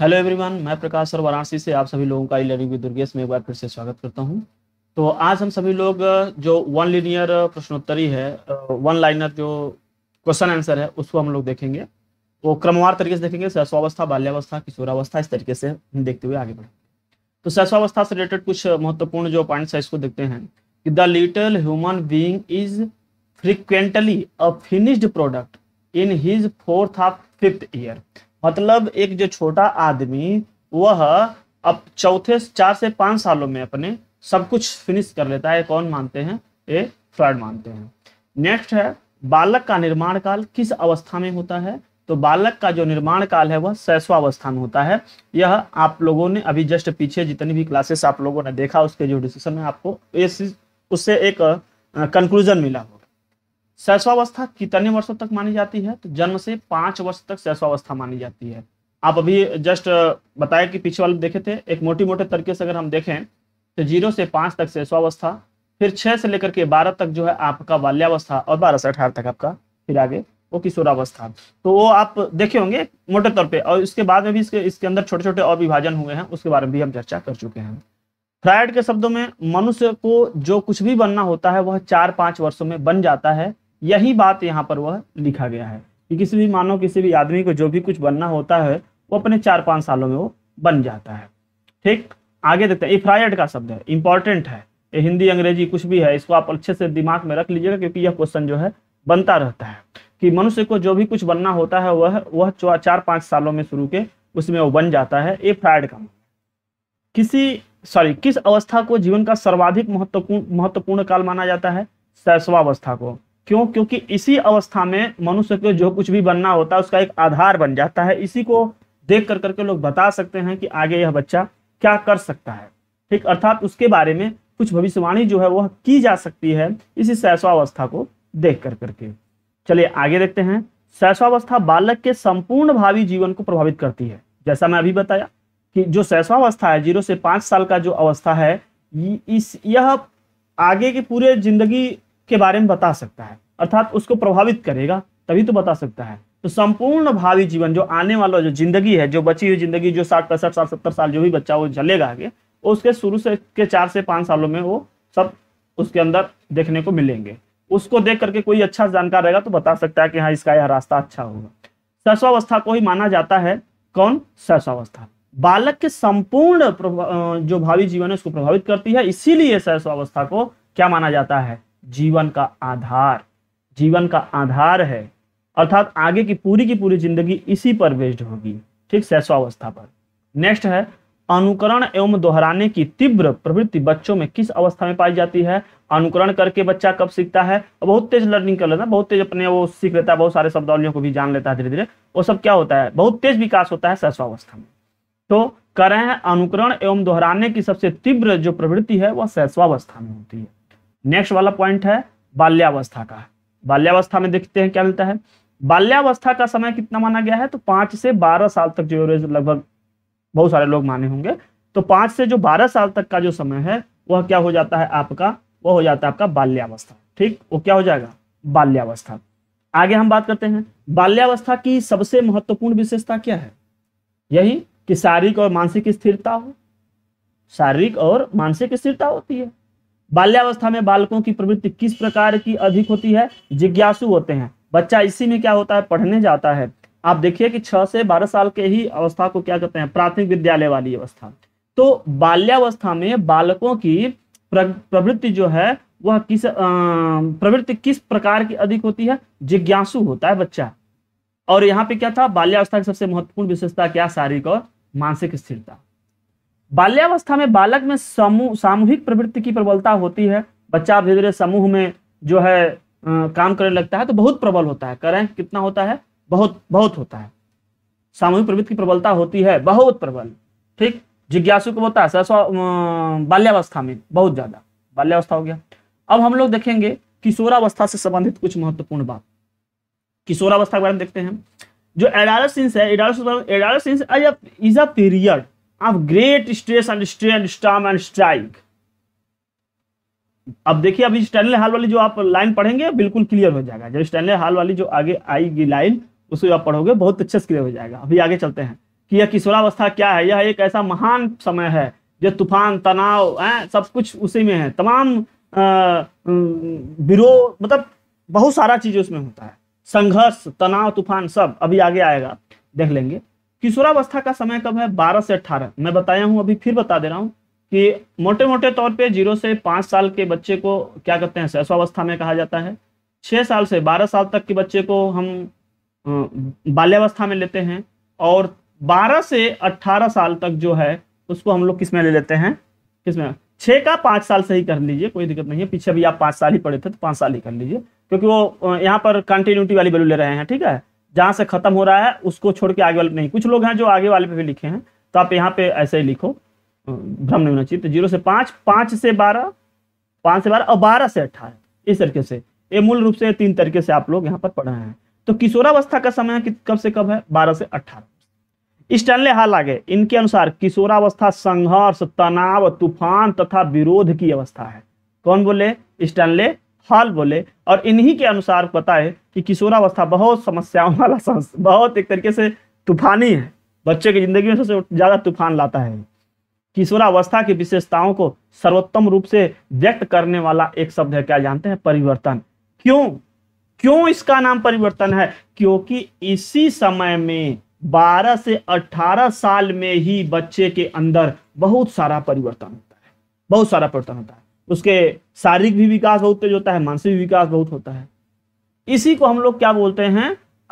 Hello everyone मैं प्रकाश और वाराणसी से आप सभी लोगों का ई लर्निंग विद दुर्गेश में एक बार फिर से स्वागत करता हूं तो आज हम सभी लोग जो वन लीनियर प्रश्नोत्तरी है वन लाइनर जो क्वेश्चन आंसर है उसको हम लोग देखेंगे वो क्रमवार तरीके से देखेंगे सहस्वावस्था बाल्यावस्था किशोरावस्था इस तरीके से देखते हुए आगे बढ़ेंगे तो सहस्वावस्था से रिलेटेड कुछ महत्वपूर्ण जो पॉइंट्स है इसको देखते हैं कि the little human being is frequently a finished product in his fourth of fifth year मतलब एक जो छोटा आदमी वह अब चौथे चार से पाँच सालों में अपने सब कुछ फिनिश कर लेता है कौन मानते हैं ये फ्रॉड मानते हैं नेक्स्ट है बालक का निर्माण काल किस अवस्था में होता है तो बालक का जो निर्माण काल है वह अवस्था में होता है यह आप लोगों ने अभी जस्ट पीछे जितनी भी क्लासेस आप लोगों ने देखा उसके जो डिस्कशन में आपको उससे एक कंक्लूजन मिला होगा शैशवावस्था कितने वर्षों तक मानी जाती है तो जन्म से पांच वर्ष तक शैशवावस्था मानी जाती है आप अभी जस्ट बताया कि पीछे वाले देखे थे एक मोटी मोटे तरीके से अगर हम देखें तो जीरो से पांच तक शैशवावस्था फिर छह से लेकर के बारह तक जो है आपका बाल्यावस्था और बारह से अठारह तक आपका फिर आगे वो किशोरावस्था तो वो आप देखे होंगे मोटे तौर पर और इसके बाद में भी इसके इसके अंदर छोटे छोटे और विभाजन हुए हैं उसके बारे में भी हम चर्चा कर चुके हैं फ्रायड के शब्दों में मनुष्य को जो कुछ भी बनना होता है वह चार पांच वर्षों में बन जाता है यही बात यहाँ पर वह लिखा गया है कि किसी भी मानव किसी भी आदमी को जो भी कुछ बनना होता है वो अपने चार पाँच सालों में वो बन जाता है ठीक आगे देखते हैं इफ्रायड का शब्द है इंपॉर्टेंट है ये हिंदी अंग्रेजी कुछ भी है इसको आप अच्छे से दिमाग में रख लीजिएगा क्योंकि यह क्वेश्चन जो है बनता रहता है कि मनुष्य को जो भी कुछ बनना होता है वह वह चार पाँच सालों में शुरू के उसमें वो बन जाता है ए फ्राइड का किसी सॉरी किस अवस्था को जीवन का सर्वाधिक महत्वपूर्ण महत्वपूर्ण काल माना जाता है शैशवावस्था को क्यों क्योंकि इसी अवस्था में मनुष्य को जो कुछ भी बनना होता है उसका एक आधार बन जाता है इसी को देख कर करके लोग बता सकते हैं कि आगे यह बच्चा क्या कर सकता है ठीक अर्थात उसके बारे में कुछ भविष्यवाणी जो है वह की जा सकती है इसी सैशवावस्था को देख कर करके चलिए आगे देखते हैं सैशवावस्था बालक के संपूर्ण भावी जीवन को प्रभावित करती है जैसा मैं अभी बताया कि जो सैशवावस्था है जीरो से पांच साल का जो अवस्था है इस यह आगे की पूरे जिंदगी के बारे में बता सकता है अर्थात उसको प्रभावित करेगा तभी तो बता सकता है तो संपूर्ण भावी जीवन जो आने वाला जो जिंदगी है जो बची हुई जिंदगी जो साठ पैंसठ साल सत्तर साल जो भी बच्चा वो जलेगा आगे उसके शुरू से के चार से पांच सालों में वो सब उसके अंदर देखने को मिलेंगे उसको देख करके कोई अच्छा जानकार रहेगा तो बता सकता है कि हाँ इसका यह रास्ता अच्छा होगा शैशवावस्था को ही माना जाता है कौन शैशवावस्था बालक के संपूर्ण जो भावी जीवन है उसको प्रभावित करती है इसीलिए शैशवावस्था को क्या माना जाता है जीवन का आधार जीवन का आधार है अर्थात आगे की पूरी की पूरी जिंदगी इसी पर बेस्ड होगी ठीक शैशवावस्था पर नेक्स्ट है अनुकरण एवं दोहराने की तीव्र प्रवृत्ति बच्चों में किस अवस्था में पाई जाती है अनुकरण करके बच्चा कब सीखता है बहुत तेज लर्निंग कर लेता है बहुत तेज अपने वो सीख लेता है बहुत सारे शब्दावलियों को भी जान लेता है धीरे धीरे वो सब क्या होता है बहुत तेज विकास होता है शैशवावस्था में तो करें अनुकरण एवं दोहराने की सबसे तीव्र जो प्रवृत्ति है वह शैशवावस्था में होती है नेक्स्ट वाला पॉइंट है बाल्यावस्था का बाल्यावस्था में देखते हैं क्या मिलता है बाल्यावस्था का समय कितना माना गया है तो पांच से बारह साल तक जो एवरेज लगभग बहुत सारे लोग माने होंगे तो पांच से जो बारह साल तक का जो समय है वह क्या हो जाता है आपका वह हो जाता है आपका बाल्यावस्था ठीक वो क्या हो जाएगा बाल्यावस्था आगे हम बात करते हैं बाल्यावस्था की सबसे महत्वपूर्ण विशेषता क्या है यही कि शारीरिक और मानसिक स्थिरता हो शारीरिक और मानसिक स्थिरता होती है बाल्यावस्था में बालकों की प्रवृत्ति किस प्रकार की अधिक होती है जिज्ञासु होते हैं बच्चा इसी में क्या होता है पढ़ने जाता है आप देखिए कि छह से बारह साल के ही अवस्था को क्या कहते हैं प्राथमिक विद्यालय वाली अवस्था तो बाल्यावस्था में बालकों की प्रवृत्ति जो है वह किस प्रवृत्ति किस प्रकार की अधिक होती है जिज्ञासु होता है बच्चा और यहाँ पे क्या था बाल्यावस्था की सबसे महत्वपूर्ण विशेषता क्या शारीरिक और मानसिक स्थिरता बाल्यावस्था में बालक में समूह सामूहिक प्रवृत्ति की प्रबलता होती है बच्चा धीरे धीरे समूह में जो है आ, काम करने लगता है तो बहुत प्रबल होता है करें कितना होता है बहुत बहुत होता है सामूहिक प्रवृत्ति की प्रबलता होती है बहुत प्रबल ठीक जिज्ञासु को होता है बाल्यावस्था में बहुत ज्यादा बाल्यावस्था हो गया अब हम लोग देखेंगे किशोरावस्था से संबंधित कुछ महत्वपूर्ण बात किशोरावस्था के बारे में देखते हैं जो एडालसेंस है adolescence adolescence is a period of great stress and strain storm and strike अब देखिए अभी स्टैनले हाल वाली जो आप लाइन पढ़ेंगे बिल्कुल क्लियर हो जाएगा जब स्टैनले हाल वाली जो आगे आएगी लाइन उसको आप पढ़ोगे बहुत अच्छे से क्लियर हो जाएगा अभी आगे चलते हैं कि यह किशोरावस्था क्या है यह एक ऐसा महान समय है जो तूफान तनाव है सब कुछ उसी में है तमाम विरोध मतलब बहुत सारा चीज उसमें होता है संघर्ष तनाव तूफान सब अभी आगे आएगा देख लेंगे किशोरावस्था का समय कब है 12 से 18 मैं बताया हूं अभी फिर बता दे रहा हूं कि मोटे मोटे तौर पे जीरो से पांच साल के बच्चे को क्या कहते हैं शैशवावस्था में कहा जाता है छह साल से बारह साल तक के बच्चे को हम बाल्यावस्था में लेते हैं और बारह से अट्ठारह साल तक जो है उसको हम लोग किसमें ले लेते हैं किसमें छह का पांच साल से ही कर लीजिए कोई दिक्कत नहीं है पीछे भी आप पांच साल ही पढ़े थे तो पांच साल ही कर लीजिए क्योंकि वो यहाँ पर कंटिन्यूटी वाली वैल्यू ले रहे हैं ठीक है जहां से खत्म हो रहा है उसको छोड़ के आगे वाले नहीं कुछ लोग हैं जो आगे वाले पे भी लिखे हैं तो आप यहाँ पे ऐसे ही लिखो भ्रम नहीं होना चाहिए तो जीरो से पांच पांच से बारह पांच से बारह और बारह से अठारह इस तरीके से ये मूल रूप से तीन तरीके से आप लोग यहाँ पर पढ़ रहे हैं तो किशोरावस्था का समय कब से कब है बारह से अठारह स्टैनले हाल आगे इनके अनुसार किशोरावस्था संघर्ष तनाव तूफान तथा विरोध की अवस्था है कौन बोले स्टैनले हाल बोले और इन्हीं के अनुसार पता है कि किशोरावस्था बहुत समस्याओं वाला बहुत एक तरीके से तूफानी है बच्चे की जिंदगी में सबसे ज़्यादा तूफान लाता है किशोरावस्था की विशेषताओं को सर्वोत्तम रूप से व्यक्त करने वाला एक शब्द है क्या जानते हैं परिवर्तन क्यों क्यों इसका नाम परिवर्तन है क्योंकि इसी समय में 12 से 18 साल में ही बच्चे के अंदर बहुत सारा परिवर्तन होता है बहुत सारा परिवर्तन होता है उसके शारीरिक भी विकास बहुत तेज होता है मानसिक विकास बहुत होता है इसी को हम लोग क्या बोलते हैं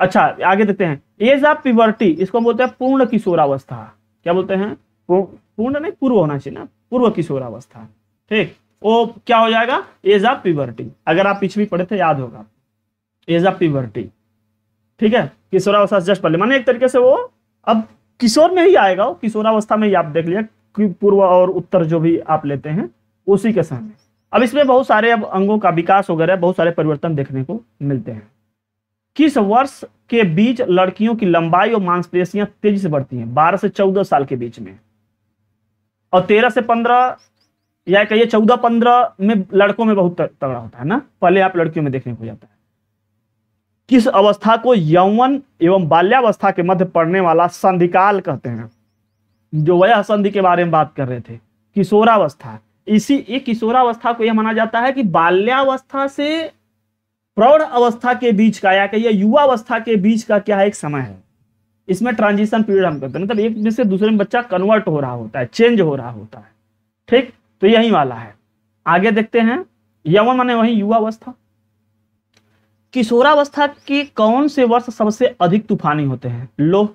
अच्छा आगे देखते हैं एज ऑफ पिवर्टी इसको हम बोलते हैं पूर्ण किशोरावस्था क्या बोलते हैं पूर्ण नहीं पूर्व होना चाहिए ना पूर्व किशोरावस्था ठीक वो क्या हो जाएगा एज ऑफ प्यवर्टी अगर आप पिछवी पढ़े थे याद होगा एज ऑफ प्यवर्टी ठीक है किशोरावस्था जस्ट पहले माने एक तरीके से वो अब किशोर में ही आएगा वो किशोरावस्था में ही आप देख लिया पूर्व और उत्तर जो भी आप लेते हैं उसी के सामने अब इसमें बहुत सारे अब अंगों का विकास वगैरह बहुत सारे परिवर्तन देखने को मिलते हैं किस वर्ष के बीच लड़कियों की लंबाई और मांसपेशियां तेजी से बढ़ती हैं 12 से 14 साल के बीच में और 13 से 15 या कहिए 14-15 में लड़कों में बहुत तगड़ा होता है ना पहले आप लड़कियों में देखने को जाता है किस अवस्था को यौवन एवं बाल्यावस्था के मध्य पड़ने वाला संधिकाल कहते हैं जो वह संधि के बारे में बात कर रहे थे किशोरावस्था इसी एक किशोरावस्था को यह माना जाता है कि बाल्यावस्था से प्रौढ़ अवस्था के बीच का या कहिए युवावस्था के बीच का क्या है एक समय है इसमें ट्रांजिशन पीरियड हम कहते हैं मतलब एक में से दूसरे में बच्चा कन्वर्ट हो रहा होता है चेंज हो रहा होता है ठीक तो यही वाला है आगे देखते हैं यवन माने वही युवावस्था किशोरावस्था के कौन से वर्ष सबसे अधिक तूफानी होते हैं लोह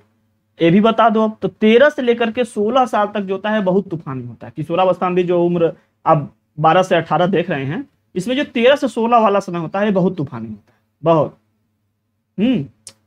ये भी बता दो तो तेरह से लेकर के सोलह साल तक जो होता है बहुत तूफानी होता है किशोरावस्था में भी जो उम्र आप बारह से अठारह देख रहे हैं इसमें जो तेरह से सोलह वाला समय होता है बहुत तूफानी होता है बहुत हम्म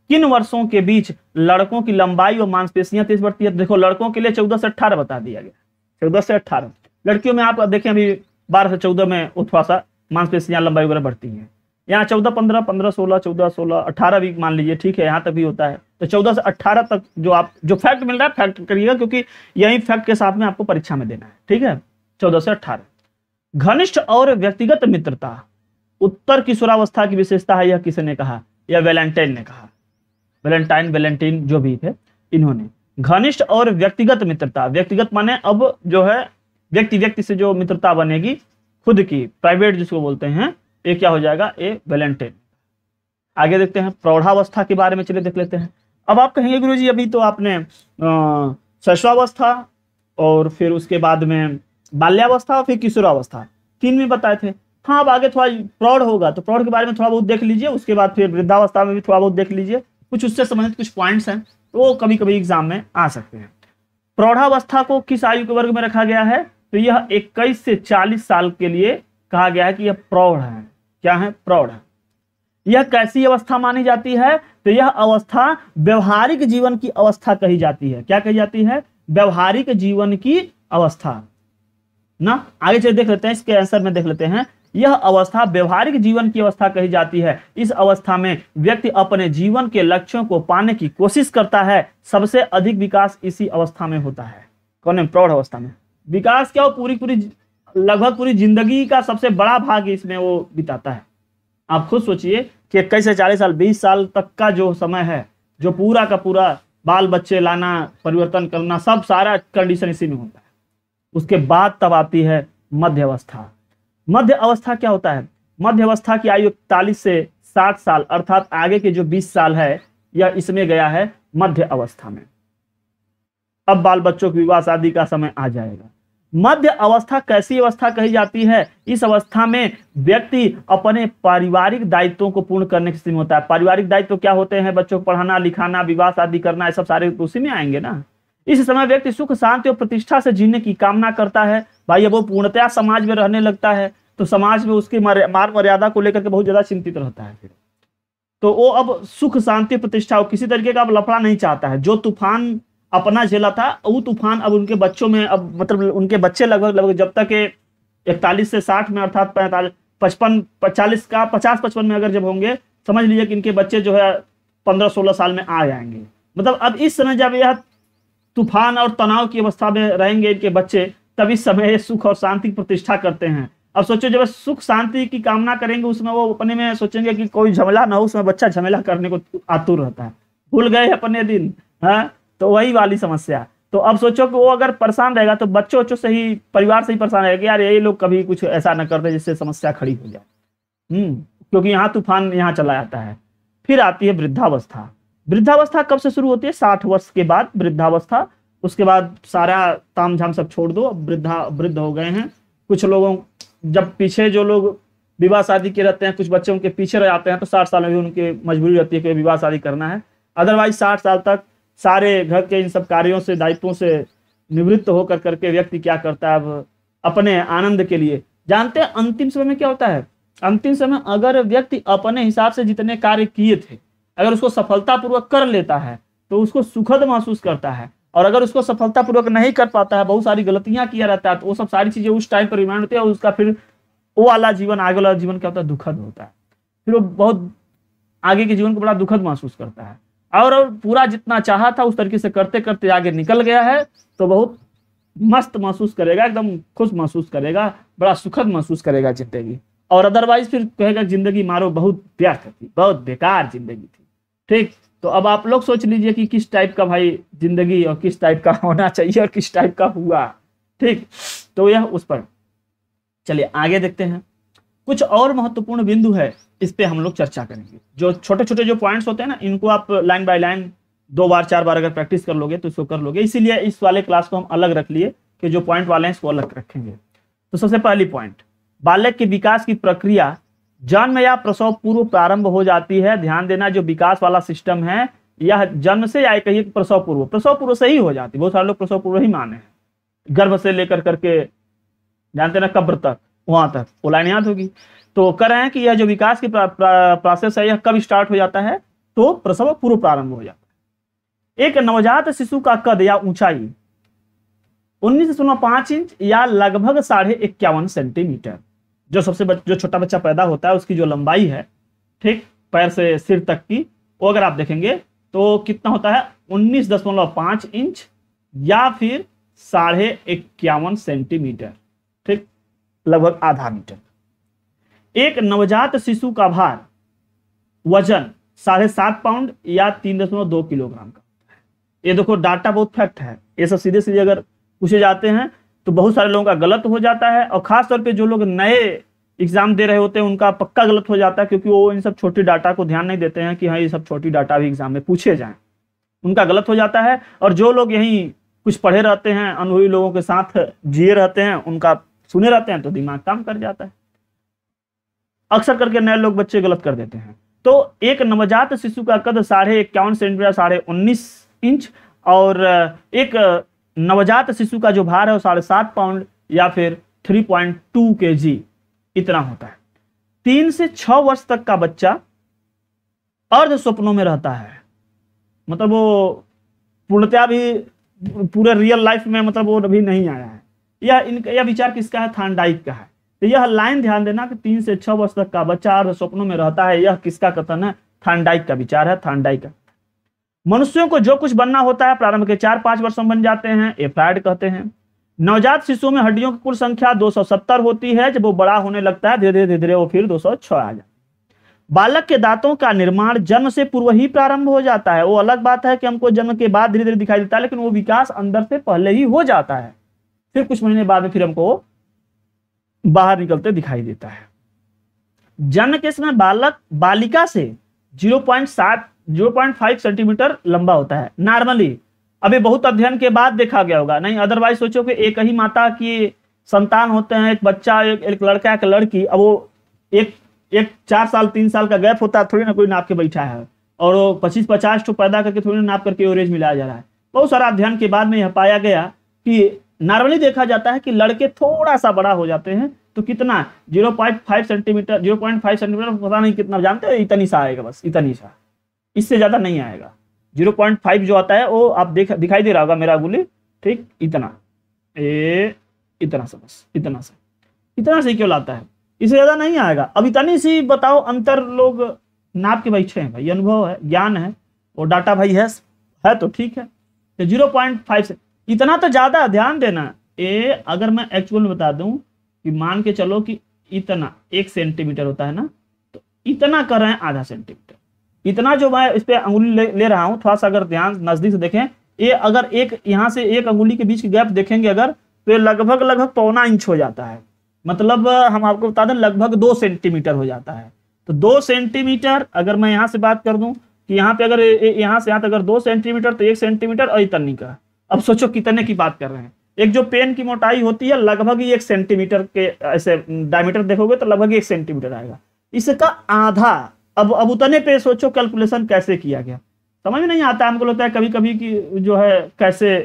किन वर्षों के बीच लड़कों की लंबाई और मांसपेशियां तेज बढ़ती है देखो लड़कों के लिए चौदह से अट्ठारह बता दिया गया चौदह से अट्ठारह लड़कियों में आप देखें अभी बारह से चौदह में थोड़ा सा मांसपेशियां लंबाई वगैरह बढ़ती है यहाँ चौदह पंद्रह पंद्रह सोलह चौदह सोलह अठारह वीक मान लीजिए ठीक है यहाँ तक भी होता है तो चौदह से अट्ठारह तक जो आप जो फैक्ट मिल रहा है फैक्ट करिएगा क्योंकि यही फैक्ट के साथ में आपको परीक्षा में देना है ठीक है चौदह से अट्ठारह घनिष्ठ और व्यक्तिगत मित्रता उत्तर किशोरावस्था की विशेषता है यह किसने कहा या वेलेंटाइन ने कहा वेलेंटाइन वेलेंटीन जो भी थे इन्होंने घनिष्ठ और व्यक्तिगत मित्रता व्यक्तिगत माने अब जो है व्यक्ति व्यक्ति से जो मित्रता बनेगी खुद की प्राइवेट जिसको बोलते हैं ये क्या हो जाएगा ए वेलेंटेन आगे देखते हैं प्रौढ़ावस्था के बारे में चले देख लेते हैं अब आप कहेंगे गुरु जी अभी तो आपने शैशवावस्था और फिर उसके बाद में बाल्यावस्था और फिर किशोरावस्था तीन में बताए थे हाँ अब आगे थोड़ा प्रौढ़ होगा तो प्रौढ़ के बारे में थोड़ा बहुत देख लीजिए उसके बाद फिर वृद्धावस्था में भी थोड़ा बहुत देख लीजिए कुछ उससे संबंधित कुछ पॉइंट्स हैं तो वो कभी कभी एग्जाम में आ सकते हैं प्रौढ़ावस्था को किस आयु के वर्ग में रखा गया है तो यह इक्कीस से चालीस साल के लिए कहा गया है कि यह प्रौढ़ है क्या है प्रौढ़ यह कैसी अवस्था मानी जाती है तो यह अवस्था व्यवहारिक जीवन की अवस्था कही जाती है क्या कही जाती है व्यवहारिक जीवन की अवस्था ना आगे चलिए देख लेते हैं इसके आंसर में देख लेते हैं यह अवस्था व्यवहारिक जीवन की अवस्था कही जाती है इस अवस्था में व्यक्ति अपने जीवन के लक्ष्यों को पाने की कोशिश करता है सबसे अधिक विकास इसी अवस्था में होता है कौन है प्रौढ़ अवस्था में विकास क्या हो पूरी पूरी लगभग पूरी जिंदगी का सबसे बड़ा भाग इसमें वो बिताता है आप खुद सोचिए कि इक्कीस से चालीस साल बीस साल तक का जो समय है जो पूरा का पूरा बाल बच्चे लाना परिवर्तन करना सब सारा कंडीशन इसी में होता है उसके बाद तब आती है मध्य अवस्था मध्य अवस्था क्या होता है मध्य अवस्था की आयु इकतालीस से साठ साल अर्थात आगे के जो बीस साल है यह इसमें गया है मध्य अवस्था में अब बाल बच्चों की विवाह शादी का समय आ जाएगा मध्य अवस्था कैसी अवस्था कही जाती है इस अवस्था में व्यक्ति अपने पारिवारिक दायित्वों को पूर्ण करने की स्थिति में होता है पारिवारिक दायित्व क्या होते हैं बच्चों को पढ़ाना लिखाना विवाह शादी करना ये सब सारे उसी में आएंगे ना इस समय व्यक्ति सुख शांति और प्रतिष्ठा से जीने की कामना करता है भाई अब वो पूर्णतया समाज में रहने लगता है तो समाज में उसकी मार मर्यादा को लेकर के बहुत ज्यादा चिंतित रहता है तो वो अब सुख शांति प्रतिष्ठा किसी तरीके का अब लफड़ा नहीं चाहता है जो तूफान अपना झेला था वो तूफान अब उनके बच्चों में अब मतलब उनके बच्चे लगभग लगभग जब तक इकतालीस से साठ में अर्थात पैंतालीस पचपन चालीस का पचास पचपन में अगर जब होंगे समझ लीजिए कि इनके बच्चे जो है पंद्रह सोलह साल में आ जाएंगे मतलब अब इस समय जब यह तूफान और तनाव की अवस्था में रहेंगे इनके बच्चे तब इस समय सुख और शांति की प्रतिष्ठा करते हैं अब सोचो जब सुख शांति की कामना करेंगे उसमें वो अपने में सोचेंगे कि कोई झमेला ना हो उसमें बच्चा झमेला करने को आतुर रहता है भूल गए अपने दिन हाँ तो वही वाली समस्या तो अब सोचो कि वो अगर परेशान रहेगा तो बच्चों बच्चों से ही परिवार से ही परेशान रहेगा यार ये लोग कभी कुछ ऐसा ना करते जिससे समस्या खड़ी हो जाए हम्म क्योंकि यहाँ तूफान यहाँ चला जाता है फिर आती है वृद्धावस्था वृद्धावस्था कब से शुरू होती है साठ वर्ष के बाद वृद्धावस्था उसके बाद सारा ताम झाम सब छोड़ दो अब वृद्धा वृद्ध हो गए हैं कुछ लोगों जब पीछे जो लोग विवाह शादी के रहते हैं कुछ बच्चे उनके पीछे रह जाते हैं तो साठ साल में भी उनकी मजबूरी रहती है कि विवाह शादी करना है अदरवाइज साठ साल तक सारे घर के इन सब कार्यों से दायित्वों से निवृत्त होकर करके व्यक्ति क्या करता है अब अपने आनंद के लिए जानते हैं अंतिम समय में क्या होता है अंतिम समय अगर व्यक्ति अपने हिसाब से जितने कार्य किए थे अगर उसको सफलतापूर्वक कर लेता है तो उसको सुखद महसूस करता है और अगर उसको सफलतापूर्वक नहीं कर पाता है बहुत सारी गलतियां किया रहता है तो वो सब सारी चीजें उस टाइम पर रिमाइंड होती है और उसका फिर वो वाला जीवन आगे वाला जीवन क्या होता है दुखद होता है फिर वो बहुत आगे के जीवन को बड़ा दुखद महसूस करता है और पूरा जितना चाहा था उस तरीके से करते करते आगे निकल गया है तो बहुत मस्त महसूस करेगा एकदम खुश महसूस करेगा बड़ा सुखद महसूस करेगा जिंदगी और अदरवाइज फिर कहेगा जिंदगी मारो बहुत व्यर्थ थी बहुत बेकार जिंदगी थी ठीक तो अब आप लोग सोच लीजिए कि किस टाइप का भाई जिंदगी और किस टाइप का होना चाहिए और किस टाइप का हुआ ठीक तो यह उस पर चलिए आगे देखते हैं कुछ और महत्वपूर्ण बिंदु है इस पर हम लोग चर्चा करेंगे जो छोटे छोटे जो पॉइंट्स होते हैं ना इनको आप लाइन बाय लाइन दो बार चार बार अगर प्रैक्टिस कर लोगे तो इसको कर लोगे इसीलिए इस वाले क्लास को हम अलग रख लिए कि जो पॉइंट वाले हैं इसको अलग रखेंगे तो सबसे पहली पॉइंट बालक के विकास की प्रक्रिया जन्म या प्रसव पूर्व प्रारंभ हो जाती है ध्यान देना जो विकास वाला सिस्टम है यह जन्म से या कहिए प्रसव पूर्व प्रसव पूर्व से ही हो जाती है बहुत सारे लोग प्रसव पूर्व ही माने हैं गर्भ से लेकर करके जानते ना कब्र तक वहां तक वो लाइन याद होगी तो कह रहे हैं कि यह जो विकास की प्रोसेस है यह कब स्टार्ट हो जाता है तो प्रसव पूर्व प्रारंभ हो जाता है एक नवजात शिशु का कद या ऊंचाई उन्नीस दशमलव पांच इंच या लगभग साढ़े इक्यावन सेंटीमीटर जो सबसे बच, जो छोटा बच्चा पैदा होता है उसकी जो लंबाई है ठीक पैर से सिर तक की वो अगर आप देखेंगे तो कितना होता है उन्नीस दशमलव पांच इंच या फिर साढ़े इक्यावन सेंटीमीटर ठीक लगभग आधा मीटर एक नवजात शिशु का भार वजन साढ़े सात पाउंड या तीन दशमलव दो किलोग्राम का ये देखो डाटा बहुत फैक्ट है ये सब सीधे सीधे अगर पूछे जाते हैं तो बहुत सारे लोगों का गलत हो जाता है और खासतौर पर जो लोग नए एग्जाम दे रहे होते हैं उनका पक्का गलत हो जाता है क्योंकि वो इन सब छोटी डाटा को ध्यान नहीं देते हैं कि हाँ ये सब छोटी डाटा भी एग्जाम में पूछे जाए उनका गलत हो जाता है और जो लोग यहीं कुछ पढ़े रहते हैं अनुभवी लोगों के साथ जिए रहते हैं उनका सुने रहते हैं तो दिमाग काम कर जाता है अक्सर करके नए लोग बच्चे गलत कर देते हैं तो एक नवजात शिशु का कद साढ़े इक्यावन सेंटीमीटर साढ़े उन्नीस इंच और एक नवजात शिशु का जो भार है वो साढ़े सात पाउंड या फिर थ्री पॉइंट टू के जी इतना होता है तीन से छ वर्ष तक का बच्चा अर्ध स्वप्नों में रहता है मतलब वो पूर्णतया भी पूरे रियल लाइफ में मतलब वो अभी नहीं आया है यह इनका यह विचार किसका है थानडाइक का है तो यह लाइन ध्यान देना कि तीन से छह वर्ष तक का बच्चा अर्ध स्वप्नों में रहता है यह किसका कथन है थंडाइक का विचार है थंडाइक का मनुष्यों को जो कुछ बनना होता है प्रारंभ के चार पांच वर्ष में बन जाते हैं एफ्राइड कहते हैं नवजात शिशुओं में हड्डियों की कुल संख्या 270 होती है जब वो बड़ा होने लगता है धीरे धीरे धीरे वो फिर 206 आ जाए बालक के दांतों का निर्माण जन्म से पूर्व ही प्रारंभ हो जाता है वो अलग बात है कि हमको जन्म के बाद धीरे धीरे दिखाई देता है लेकिन वो विकास अंदर से पहले ही हो जाता है फिर कुछ महीने बाद में फिर हमको बाहर निकलते दिखाई देता है जन्म के समय बालक बालिका से 0.7 0.5 सेंटीमीटर लंबा होता है नॉर्मली अभी बहुत अध्ययन के बाद देखा गया होगा नहीं अदरवाइज सोचो कि एक ही माता की संतान होते हैं एक बच्चा एक, एक लड़का एक लड़की अब वो एक एक चार साल तीन साल का गैप होता है थोड़ी ना कोई नाप के बैठा है और वो पच्चीस पचास टू पैदा करके थोड़ी ना नाप करके एवरेज मिलाया जा रहा है बहुत सारा अध्ययन के बाद में यह पाया गया कि नॉर्मली देखा जाता है कि लड़के थोड़ा सा बड़ा हो जाते हैं तो कितना zero point five centimetre zero point five centimetre पता नहीं कितना जानते हो इतनी सा आएगा बस इतनी सा इससे ज़्यादा नहीं आएगा जीरो पॉइंट फाइव जो आता है वो आप देख दिखाई दे रहा होगा मेरा गुली ठीक इतना ए इतना सा बस इतना सा इतना से क्यों लाता है इससे ज़्यादा नहीं आएगा अब इतनी सी बताओ अंतर लोग नाप के भाई छे हैं भाई अनुभव है ज्ञान है और डाटा भाई है है तो ठीक है तो जीरो पॉइंट फाइव से इतना तो ज़्यादा ध्यान देना ए अगर मैं एक्चुअल में बता दूं कि मान के चलो कि इतना एक सेंटीमीटर होता है ना तो इतना कर रहे हैं आधा सेंटीमीटर इतना जो मैं इस पर अंगुली ले, ले रहा हूँ थोड़ा सा अगर ध्यान नज़दीक से देखें ये अगर एक यहाँ से एक अंगुली के बीच की गैप देखेंगे अगर तो लगभग लगभग पौना इंच हो जाता है मतलब हम आपको बता दें लगभग दो सेंटीमीटर हो जाता है तो दो सेंटीमीटर अगर मैं यहाँ से बात कर दूँ कि यहाँ पे अगर यहाँ से यहाँ तक अगर दो सेंटीमीटर तो एक सेंटीमीटर और इतनी का अब सोचो कितने की बात कर रहे हैं एक जो पेन की मोटाई होती है लगभग ही एक सेंटीमीटर के ऐसे डायमीटर देखोगे तो लगभग एक सेंटीमीटर आएगा इसका आधा अब अब उतने पे सोचो कैलकुलेशन कैसे किया गया समझ में नहीं आता हमको लगता है कभी कभी कि जो है कैसे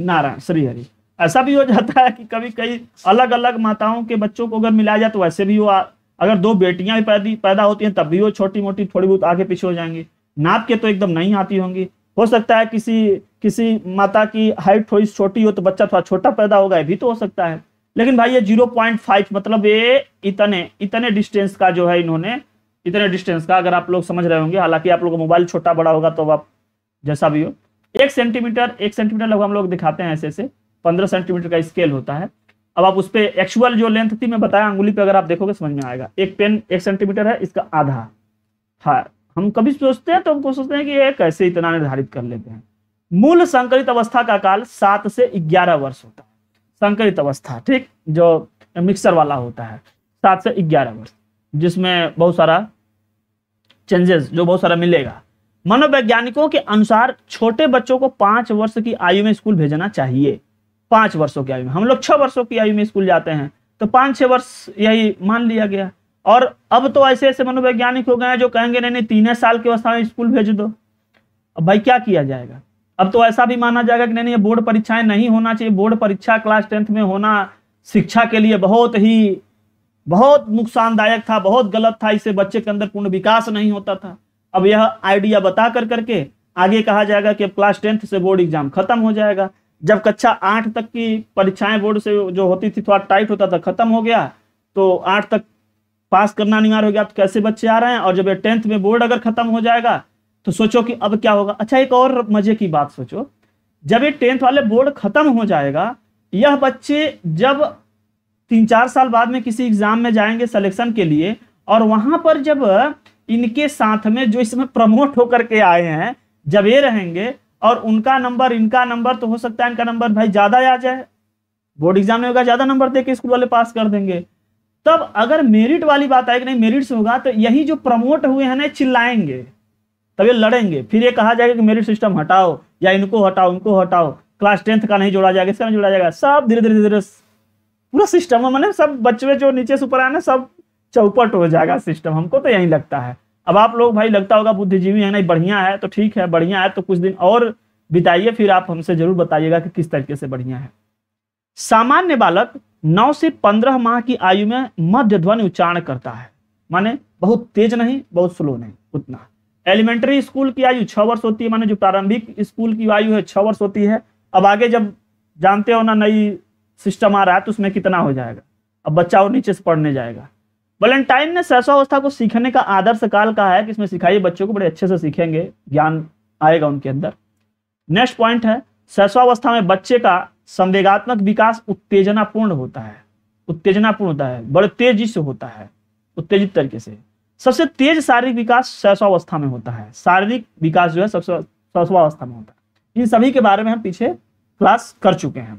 नारायण श्रीहरी ऐसा भी हो जाता है कि कभी कई अलग अलग माताओं के बच्चों को अगर मिलाया जाए तो वैसे भी वो अगर दो बेटियां भी पैदी पैदा होती हैं तब भी वो छोटी मोटी थोड़ी बहुत आगे पीछे हो जाएंगी नाप के तो एकदम नहीं आती होंगी हो सकता है किसी किसी माता की हाइट थोड़ी छोटी हो तो बच्चा थोड़ा छोटा पैदा होगा ये भी तो हो सकता है लेकिन भाई ये जीरो पॉइंट फाइव मतलब ये इतने इतने डिस्टेंस का जो है इन्होंने इतने डिस्टेंस का अगर आप लोग समझ रहे होंगे हालांकि आप लोग का मोबाइल छोटा बड़ा होगा तो आप जैसा भी हो एक सेंटीमीटर एक सेंटीमीटर लगभग हम लोग दिखाते हैं ऐसे ऐसे पंद्रह सेंटीमीटर का स्केल होता है अब आप उस पर एक्चुअल जो लेंथ थी मैं बताया अंगुली पे अगर आप देखोगे समझ में आएगा एक पेन एक सेंटीमीटर है इसका आधा हाँ हम कभी सोचते हैं तो हमको सोचते हैं कि ये कैसे इतना निर्धारित कर लेते हैं मूल संकलित अवस्था का काल सात से ग्यारह वर्ष होता है संकलित अवस्था ठीक जो मिक्सर वाला होता है सात से ग्यारह वर्ष जिसमें बहुत सारा चेंजेस जो बहुत सारा मिलेगा मनोवैज्ञानिकों के अनुसार छोटे बच्चों को पांच वर्ष की आयु में स्कूल भेजना चाहिए पांच वर्षों की आयु में हम लोग छह वर्षों की आयु में स्कूल जाते हैं तो पांच छह वर्ष यही मान लिया गया और अब तो ऐसे ऐसे मनोवैज्ञानिक हो गए हैं जो कहेंगे नहीं नहीं तीन साल की अवस्था में स्कूल भेज दो अब भाई क्या किया जाएगा अब तो ऐसा भी माना जाएगा कि नहीं नहीं बोर्ड परीक्षाएं नहीं होना चाहिए बोर्ड परीक्षा क्लास टेंथ में होना शिक्षा के लिए बहुत ही बहुत नुकसानदायक था बहुत गलत था इससे बच्चे के अंदर पूर्ण विकास नहीं होता था अब यह आइडिया बता कर करके आगे कहा जाएगा कि अब क्लास टेंथ से बोर्ड एग्जाम खत्म हो जाएगा जब कक्षा आठ तक की परीक्षाएं बोर्ड से जो होती थी थोड़ा टाइट होता था खत्म हो गया तो आठ तक पास करना अनिवार्य हो गया तो कैसे बच्चे आ रहे हैं और जब टेंथ में बोर्ड अगर खत्म हो जाएगा तो सोचो कि अब क्या होगा अच्छा एक और मजे की बात सोचो जब ये टेंथ वाले बोर्ड खत्म हो जाएगा यह बच्चे जब तीन चार साल बाद में किसी एग्जाम में जाएंगे सिलेक्शन के लिए और वहां पर जब इनके साथ में जो इसमें प्रमोट होकर के आए हैं जब ये रहेंगे और उनका नंबर इनका नंबर तो हो सकता है इनका नंबर भाई ज्यादा आ जाए बोर्ड एग्जाम में होगा ज्यादा नंबर दे के स्कूल वाले पास कर देंगे तब अगर मेरिट वाली बात आएगी नहीं मेरिट से होगा तो यही जो प्रमोट हुए हैं ना चिल्लाएंगे तब ये लड़ेंगे फिर ये कहा जाएगा कि मेरिट सिस्टम हटाओ या इनको हटाओ उनको हटाओ क्लास टेंथ का नहीं जोड़ा जाएगा इसका नहीं जोड़ा जाएगा सब धीरे धीरे धीरे पूरा सिस्टम है मैंने सब बच्चे जो नीचे से ऊपर आए ना सब चौपट हो जाएगा सिस्टम हमको तो यही लगता है अब आप लोग भाई लगता होगा बुद्धिजीवी है नहीं बढ़िया है तो ठीक है बढ़िया है तो कुछ दिन और बिताइए फिर आप हमसे जरूर बताइएगा कि किस तरीके से बढ़िया है सामान्य बालक 9 से 15 माह की आयु में मध्य ध्वनि उच्चारण करता है माने बहुत तेज नहीं बहुत स्लो नहीं उतना एलिमेंट्री स्कूल की आयु छह वर्ष होती है माने जो प्रारंभिक स्कूल की आयु है छह वर्ष होती है अब आगे जब जानते हो ना नई सिस्टम आ रहा है तो उसमें कितना हो जाएगा अब बच्चा और नीचे से पढ़ने जाएगा वैलेंटाइन ने अवस्था को सीखने का आदर्श काल कहा है कि इसमें सिखाइए बच्चों को बड़े अच्छे से सीखेंगे ज्ञान आएगा उनके अंदर नेक्स्ट पॉइंट है शैशवावस्था में बच्चे का संवेगात्मक विकास उत्तेजनापूर्ण होता है उत्तेजनापूर्ण होता है बड़े तेजी से होता है उत्तेजित तरीके से सबसे तेज शारीरिक विकास शैशवावस्था में होता है शारीरिक विकास जो है सबसे शैशवावस्था में होता है इन सभी के बारे में हम पीछे क्लास कर चुके हैं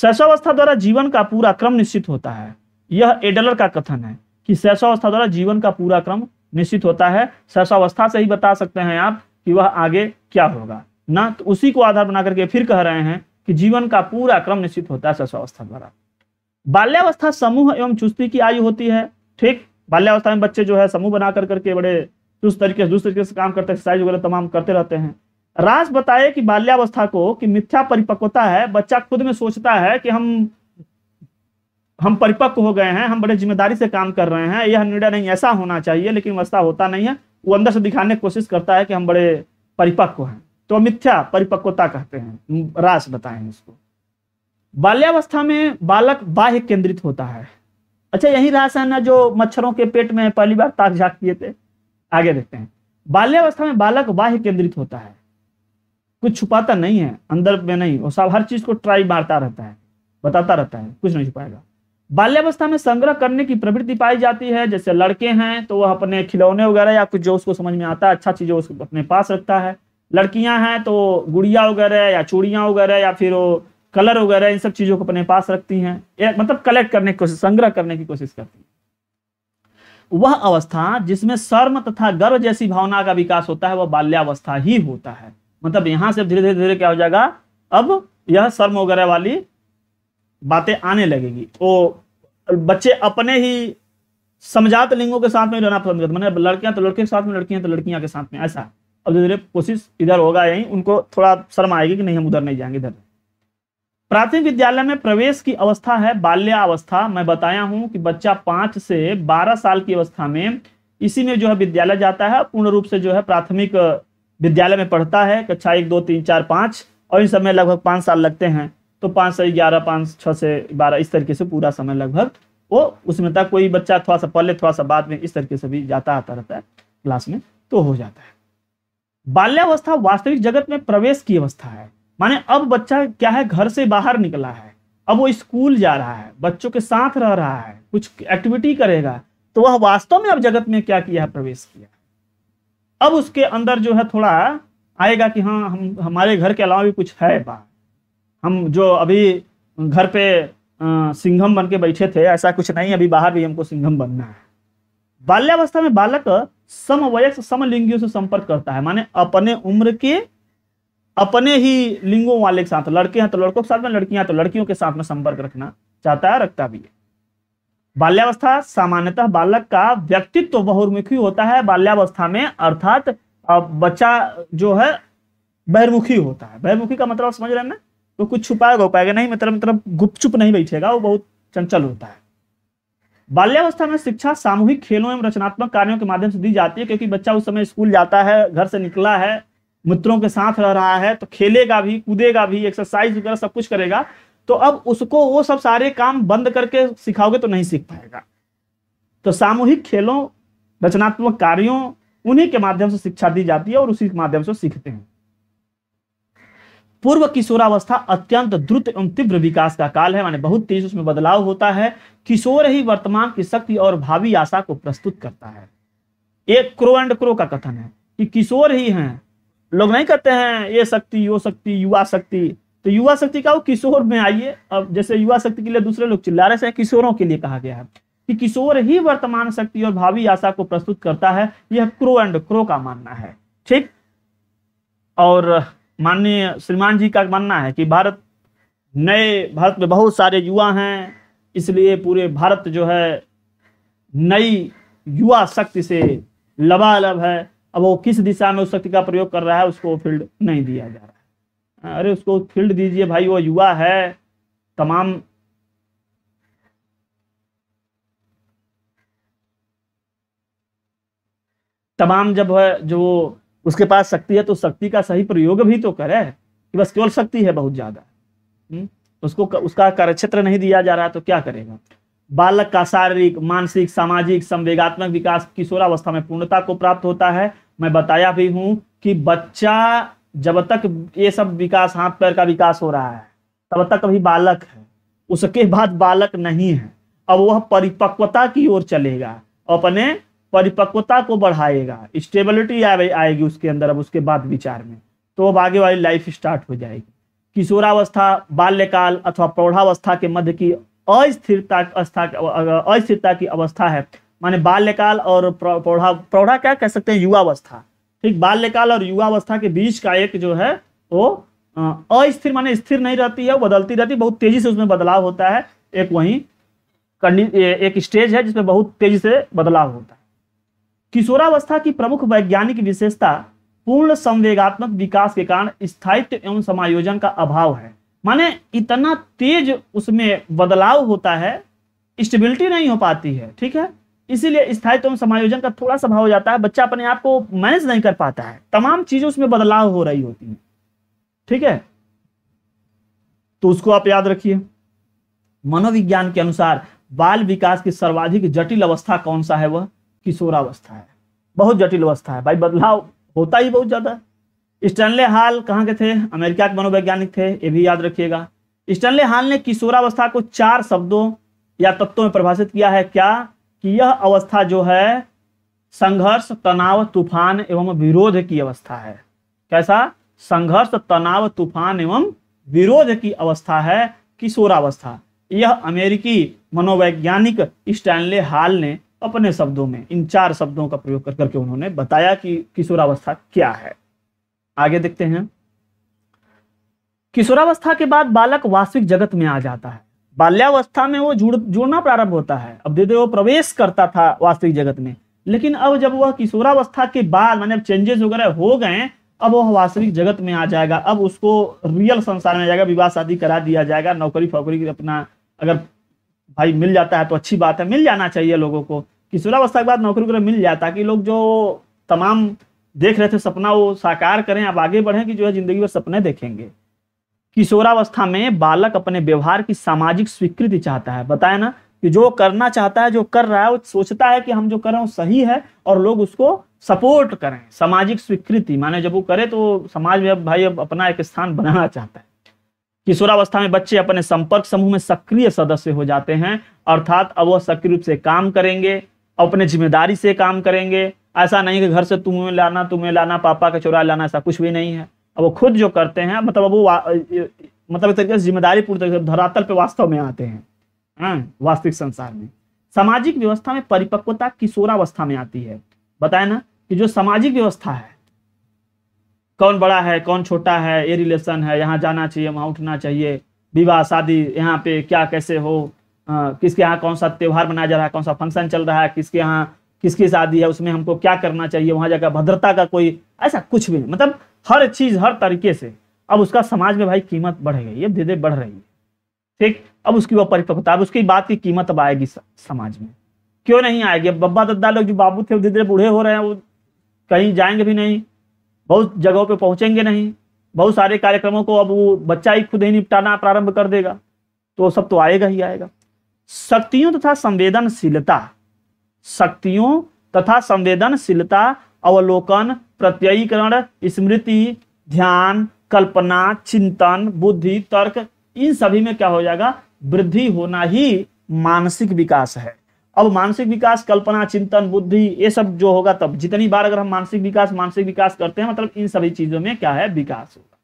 शैशवावस्था द्वारा जीवन का पूरा क्रम निश्चित होता है यह एडलर का कथन है कि शैशवावस्था द्वारा जीवन का पूरा क्रम निश्चित होता है शैशवावस्था से ही बता सकते हैं आप कि वह आगे क्या होगा ना तो उसी को आधार बना करके फिर कह रहे हैं कि जीवन का पूरा क्रम निश्चित होता है शैशवावस्था द्वारा बाल्यावस्था समूह एवं चुस्ती की आयु होती है ठीक बाल्यावस्था में बच्चे जो है समूह बना कर करके बड़े चुस्त तरीके से दूसरे तरीके से काम करते एक्सरसाइज वगैरह तमाम करते रहते हैं राज बताए कि बाल्यावस्था को कि मिथ्या परिपक्वता है बच्चा खुद में सोचता है कि हम हम परिपक्व हो गए हैं हम बड़े जिम्मेदारी से काम कर रहे हैं यह निर्णय नहीं ऐसा होना चाहिए लेकिन वैसा होता नहीं है वो अंदर से दिखाने की कोशिश करता है कि हम बड़े परिपक्व हैं तो मिथ्या परिपक्वता कहते हैं रास बताए इसको बाल्यावस्था में बालक बाह्य केंद्रित होता है अच्छा यही रहस्य ना जो मच्छरों के पेट में पहली बार ताक झाक किए थे आगे देखते हैं बाल्यावस्था में बालक बाह्य केंद्रित होता है कुछ छुपाता नहीं है अंदर में नहीं वो सब हर चीज को ट्राई मारता रहता है बताता रहता है कुछ नहीं छुपाएगा बाल्यावस्था में संग्रह करने की प्रवृत्ति पाई जाती है जैसे लड़के हैं तो वह अपने खिलौने वगैरह या कुछ जो उसको समझ में आता है अच्छा चीज अपने पास रखता है लड़कियां हैं तो गुड़िया वगैरह या चूड़िया वगैरह या फिर वो कलर वगैरह इन सब चीज़ों को अपने पास रखती हैं मतलब कलेक्ट करने की कोशिश संग्रह करने की कोशिश करती हैं वह अवस्था जिसमें शर्म तथा गर्व जैसी भावना का विकास होता है वह बाल्यावस्था ही होता है मतलब यहां से धीरे धीरे धीरे क्या हो जाएगा अब यह शर्म वगैरह वाली बातें आने लगेगी वो बच्चे अपने ही समझात लिंगों के साथ में रहना पसंद करते मैंने लड़कियां तो लड़के के साथ में लड़कियां तो लड़कियां के साथ में ऐसा अब धीरे धीरे कोशिश इधर होगा यही उनको थोड़ा शर्म आएगी कि नहीं हम उधर नहीं जाएंगे इधर प्राथमिक विद्यालय में प्रवेश की अवस्था है बाल्यावस्था मैं बताया हूं कि बच्चा पांच से बारह साल की अवस्था में इसी में जो है विद्यालय जाता है पूर्ण रूप से जो है प्राथमिक विद्यालय में पढ़ता है कक्षा एक दो तीन चार पाँच और इन समय लगभग पाँच साल लगते हैं तो पाँच से ग्यारह पाँच छह से बारह इस तरीके से पूरा समय लगभग वो उसमें तक कोई बच्चा थोड़ा सा पहले थोड़ा सा बाद में इस तरीके से भी जाता आता रहता है क्लास में तो हो जाता है बाल्यावस्था वास्तविक जगत में प्रवेश की अवस्था है माने अब बच्चा क्या है घर से बाहर निकला है अब वो स्कूल जा रहा है बच्चों के साथ रह रहा है कुछ एक्टिविटी करेगा तो वह वास्तव में अब जगत में क्या किया है प्रवेश किया अब उसके अंदर जो है थोड़ा आएगा कि हाँ हम हमारे घर के अलावा भी कुछ है बा हम जो अभी घर पे सिंघम बन के बैठे थे ऐसा कुछ नहीं अभी बाहर भी हमको सिंघम बनना है बाल्यावस्था में बालक समवयस्क समलिंगियों से संपर्क करता है माने अपने उम्र के अपने ही लिंगों वाले के साथ लड़के हैं तो लड़कों के साथ में लड़कियां तो लड़कियों के साथ में संपर्क रखना चाहता है रखता भी है बाल्यावस्था सामान्यतः बालक का व्यक्तित्व तो बहुमुखी होता है बाल्यावस्था में अर्थात बच्चा जो है बहिर्मुखी होता है बहिर्मुखी का मतलब समझ रहे हैं ना तो कुछ छुपाएगा उपाएगा नहीं मतलब मतलब गुपचुप नहीं बैठेगा वो बहुत चंचल होता है बाल्यावस्था में शिक्षा सामूहिक खेलों एवं रचनात्मक कार्यों के माध्यम से दी जाती है क्योंकि बच्चा उस समय स्कूल जाता है घर से निकला है मित्रों के साथ रह रहा है तो खेलेगा भी कूदेगा भी एक्सरसाइज वगैरह सब कुछ करेगा तो अब उसको वो सब सारे काम बंद करके सिखाओगे तो नहीं सीख पाएगा तो सामूहिक खेलों रचनात्मक कार्यों उन्हीं के माध्यम से शिक्षा दी जाती है और उसी के माध्यम से सीखते हैं पूर्व किशोरावस्था अत्यंत द्रुत एवं तीव्र विकास का काल है माने बहुत तेज उसमें बदलाव होता है किशोर ही वर्तमान की शक्ति और भावी आशा को प्रस्तुत करता है एक क्रो एंड क्रो का कथन है कि किशोर ही हैं लोग नहीं कहते हैं ये शक्ति यो शक्ति युवा शक्ति तो युवा शक्ति का वो किशोर में आइए अब जैसे युवा शक्ति के लिए दूसरे लोग चिल्ला रहे हैं किशोरों के लिए कहा गया है कि किशोर ही वर्तमान शक्ति और भावी आशा को प्रस्तुत करता है यह क्रो एंड क्रो का मानना है ठीक और माननीय श्रीमान जी का मानना है कि भारत नए भारत में बहुत सारे युवा हैं इसलिए पूरे भारत जो है नई युवा शक्ति से लबालब है अब वो किस दिशा में उस शक्ति का प्रयोग कर रहा है उसको वो फील्ड नहीं दिया जा रहा है अरे उसको फील्ड दीजिए भाई वो युवा है तमाम तमाम जब है जो उसके पास शक्ति है तो शक्ति का सही प्रयोग भी तो करे कि बस केवल शक्ति है बहुत ज्यादा हम्म, उसको उसका कार्यक्षेत्र नहीं दिया जा रहा तो क्या करेगा बालक का शारीरिक मानसिक सामाजिक संवेगात्मक विकास किशोरावस्था में पूर्णता को प्राप्त होता है मैं बताया भी हूं कि बच्चा जब तक ये सब विकास हाथ पैर का विकास हो रहा है तब तक अभी बालक है उसके बाद बालक नहीं है अब वह परिपक्वता की ओर चलेगा अपने परिपक्वता को बढ़ाएगा स्टेबिलिटी आएगी उसके अंदर अब उसके बाद विचार में तो अब आगे वाली लाइफ स्टार्ट हो जाएगी किशोरावस्था बाल्यकाल अथवा प्रौढ़ावस्था के मध्य की अस्थिरता अस्थिरता की अवस्था है माने बाल्यकाल और प्रौढ़ा प्रौढ़ा क्या कह सकते हैं युवावस्था ठीक बाल्यकाल और युवावस्था के बीच का एक जो है वो अस्थिर माने स्थिर नहीं रहती है बदलती रहती बहुत तेजी से उसमें बदलाव होता है एक वही एक स्टेज है जिसमें बहुत तेजी से बदलाव होता है किशोरावस्था की प्रमुख वैज्ञानिक विशेषता पूर्ण संवेगात्मक विकास के कारण स्थायित्व एवं समायोजन का अभाव है माने इतना तेज उसमें बदलाव होता है स्टेबिलिटी नहीं हो पाती है ठीक है इसीलिए स्थायित्व समायोजन का थोड़ा सा भाव हो जाता है बच्चा अपने आप को मैनेज नहीं कर पाता है तमाम चीजें उसमें बदलाव हो रही होती है ठीक है तो उसको आप याद रखिए मनोविज्ञान के अनुसार बाल विकास की सर्वाधिक जटिल अवस्था कौन सा है वह किशोरावस्था है बहुत जटिल अवस्था है भाई बदलाव होता ही बहुत ज्यादा स्टनले हाल कहाँ के थे अमेरिका के मनोवैज्ञानिक थे ये भी याद रखिएगा स्टनले हाल ने किशोरावस्था को चार शब्दों या तत्वों में परिभाषित किया है क्या कि यह अवस्था जो है संघर्ष तनाव तूफान एवं विरोध की अवस्था है कैसा संघर्ष तनाव तूफान एवं विरोध की अवस्था है किशोरावस्था यह अमेरिकी मनोवैज्ञानिक स्टैनले हाल ने अपने शब्दों में इन चार शब्दों का प्रयोग कर करके उन्होंने बताया कि किशोरावस्था क्या है आगे देखते हैं किशोरावस्था के बाद बालक वास्तविक जगत में आ जाता है बाल्यावस्था में वो जुड़ जुड़ना प्रारंभ होता है अब देखते वो प्रवेश करता था वास्तविक जगत में लेकिन अब जब वह किशोरावस्था के बाद माने चेंजेस वगैरह हो गए अब वह वास्तविक जगत में आ जाएगा अब उसको रियल संसार में आ जाएगा विवाह शादी करा दिया जाएगा नौकरी फौकरी अपना अगर भाई मिल जाता है तो अच्छी बात है मिल जाना चाहिए लोगों को किशोरावस्था के बाद नौकरी वगैरह मिल जाए ताकि लोग जो तमाम देख रहे थे सपना वो साकार करें अब आगे बढ़ें कि जो है जिंदगी भर सपने देखेंगे किशोरावस्था में बालक अपने व्यवहार की सामाजिक स्वीकृति चाहता है बताया ना कि जो करना चाहता है जो कर रहा है वो सोचता है कि हम जो कर रहे हैं सही है और लोग उसको सपोर्ट करें सामाजिक स्वीकृति माने जब वो करे तो समाज में अब भाई अब अपना एक स्थान बनाना चाहता है किशोरावस्था में बच्चे अपने संपर्क समूह में सक्रिय सदस्य हो जाते हैं अर्थात अब वह सक्रिय रूप से काम करेंगे अपने जिम्मेदारी से काम करेंगे ऐसा नहीं कि घर से तुम्हें लाना तुम्हें लाना पापा का चौरा लाना ऐसा कुछ भी नहीं है वो खुद जो करते हैं मतलब वो मतलब एक तरीके से जिम्मेदारी पूर्ण तरीके से धरातल पे वास्तव में आते हैं हाँ, वास्तविक संसार में सामाजिक व्यवस्था में परिपक्वता किशोरावस्था में आती है बताए ना कि जो सामाजिक व्यवस्था है कौन बड़ा है कौन छोटा है ये रिलेशन है यहाँ जाना चाहिए वहाँ उठना चाहिए विवाह शादी यहाँ पे क्या कैसे हो आ, हाँ, किसके यहाँ कौन सा त्यौहार मनाया जा रहा है कौन सा फंक्शन चल रहा है किसके यहाँ किसकी शादी है उसमें हमको क्या करना चाहिए वहां जाकर भद्रता का कोई ऐसा कुछ भी नहीं मतलब हर चीज हर तरीके से अब उसका समाज में भाई कीमत बढ़ गई है धीरे बढ़ रही है ठीक अब उसकी वह परिपक्वता अब उसकी बात की कीमत अब आएगी समाज में क्यों नहीं आएगी अब बब्बा दद्दा लोग जो बाबू थे वो धीरे बूढ़े हो रहे हैं वो कहीं जाएंगे भी नहीं बहुत जगहों पर पहुंचेंगे नहीं बहुत सारे कार्यक्रमों को अब वो बच्चा ही खुद ही निपटाना प्रारंभ कर देगा तो सब तो आएगा ही आएगा शक्तियों तथा संवेदनशीलता शक्तियों तथा संवेदनशीलता अवलोकन प्रत्ययीकरण स्मृति ध्यान कल्पना चिंतन बुद्धि तर्क इन सभी में क्या हो जाएगा वृद्धि होना ही मानसिक विकास है अब मानसिक विकास कल्पना चिंतन बुद्धि ये सब जो होगा तब जितनी बार अगर हम मानसिक विकास मानसिक विकास करते हैं मतलब इन सभी चीजों में क्या है विकास होगा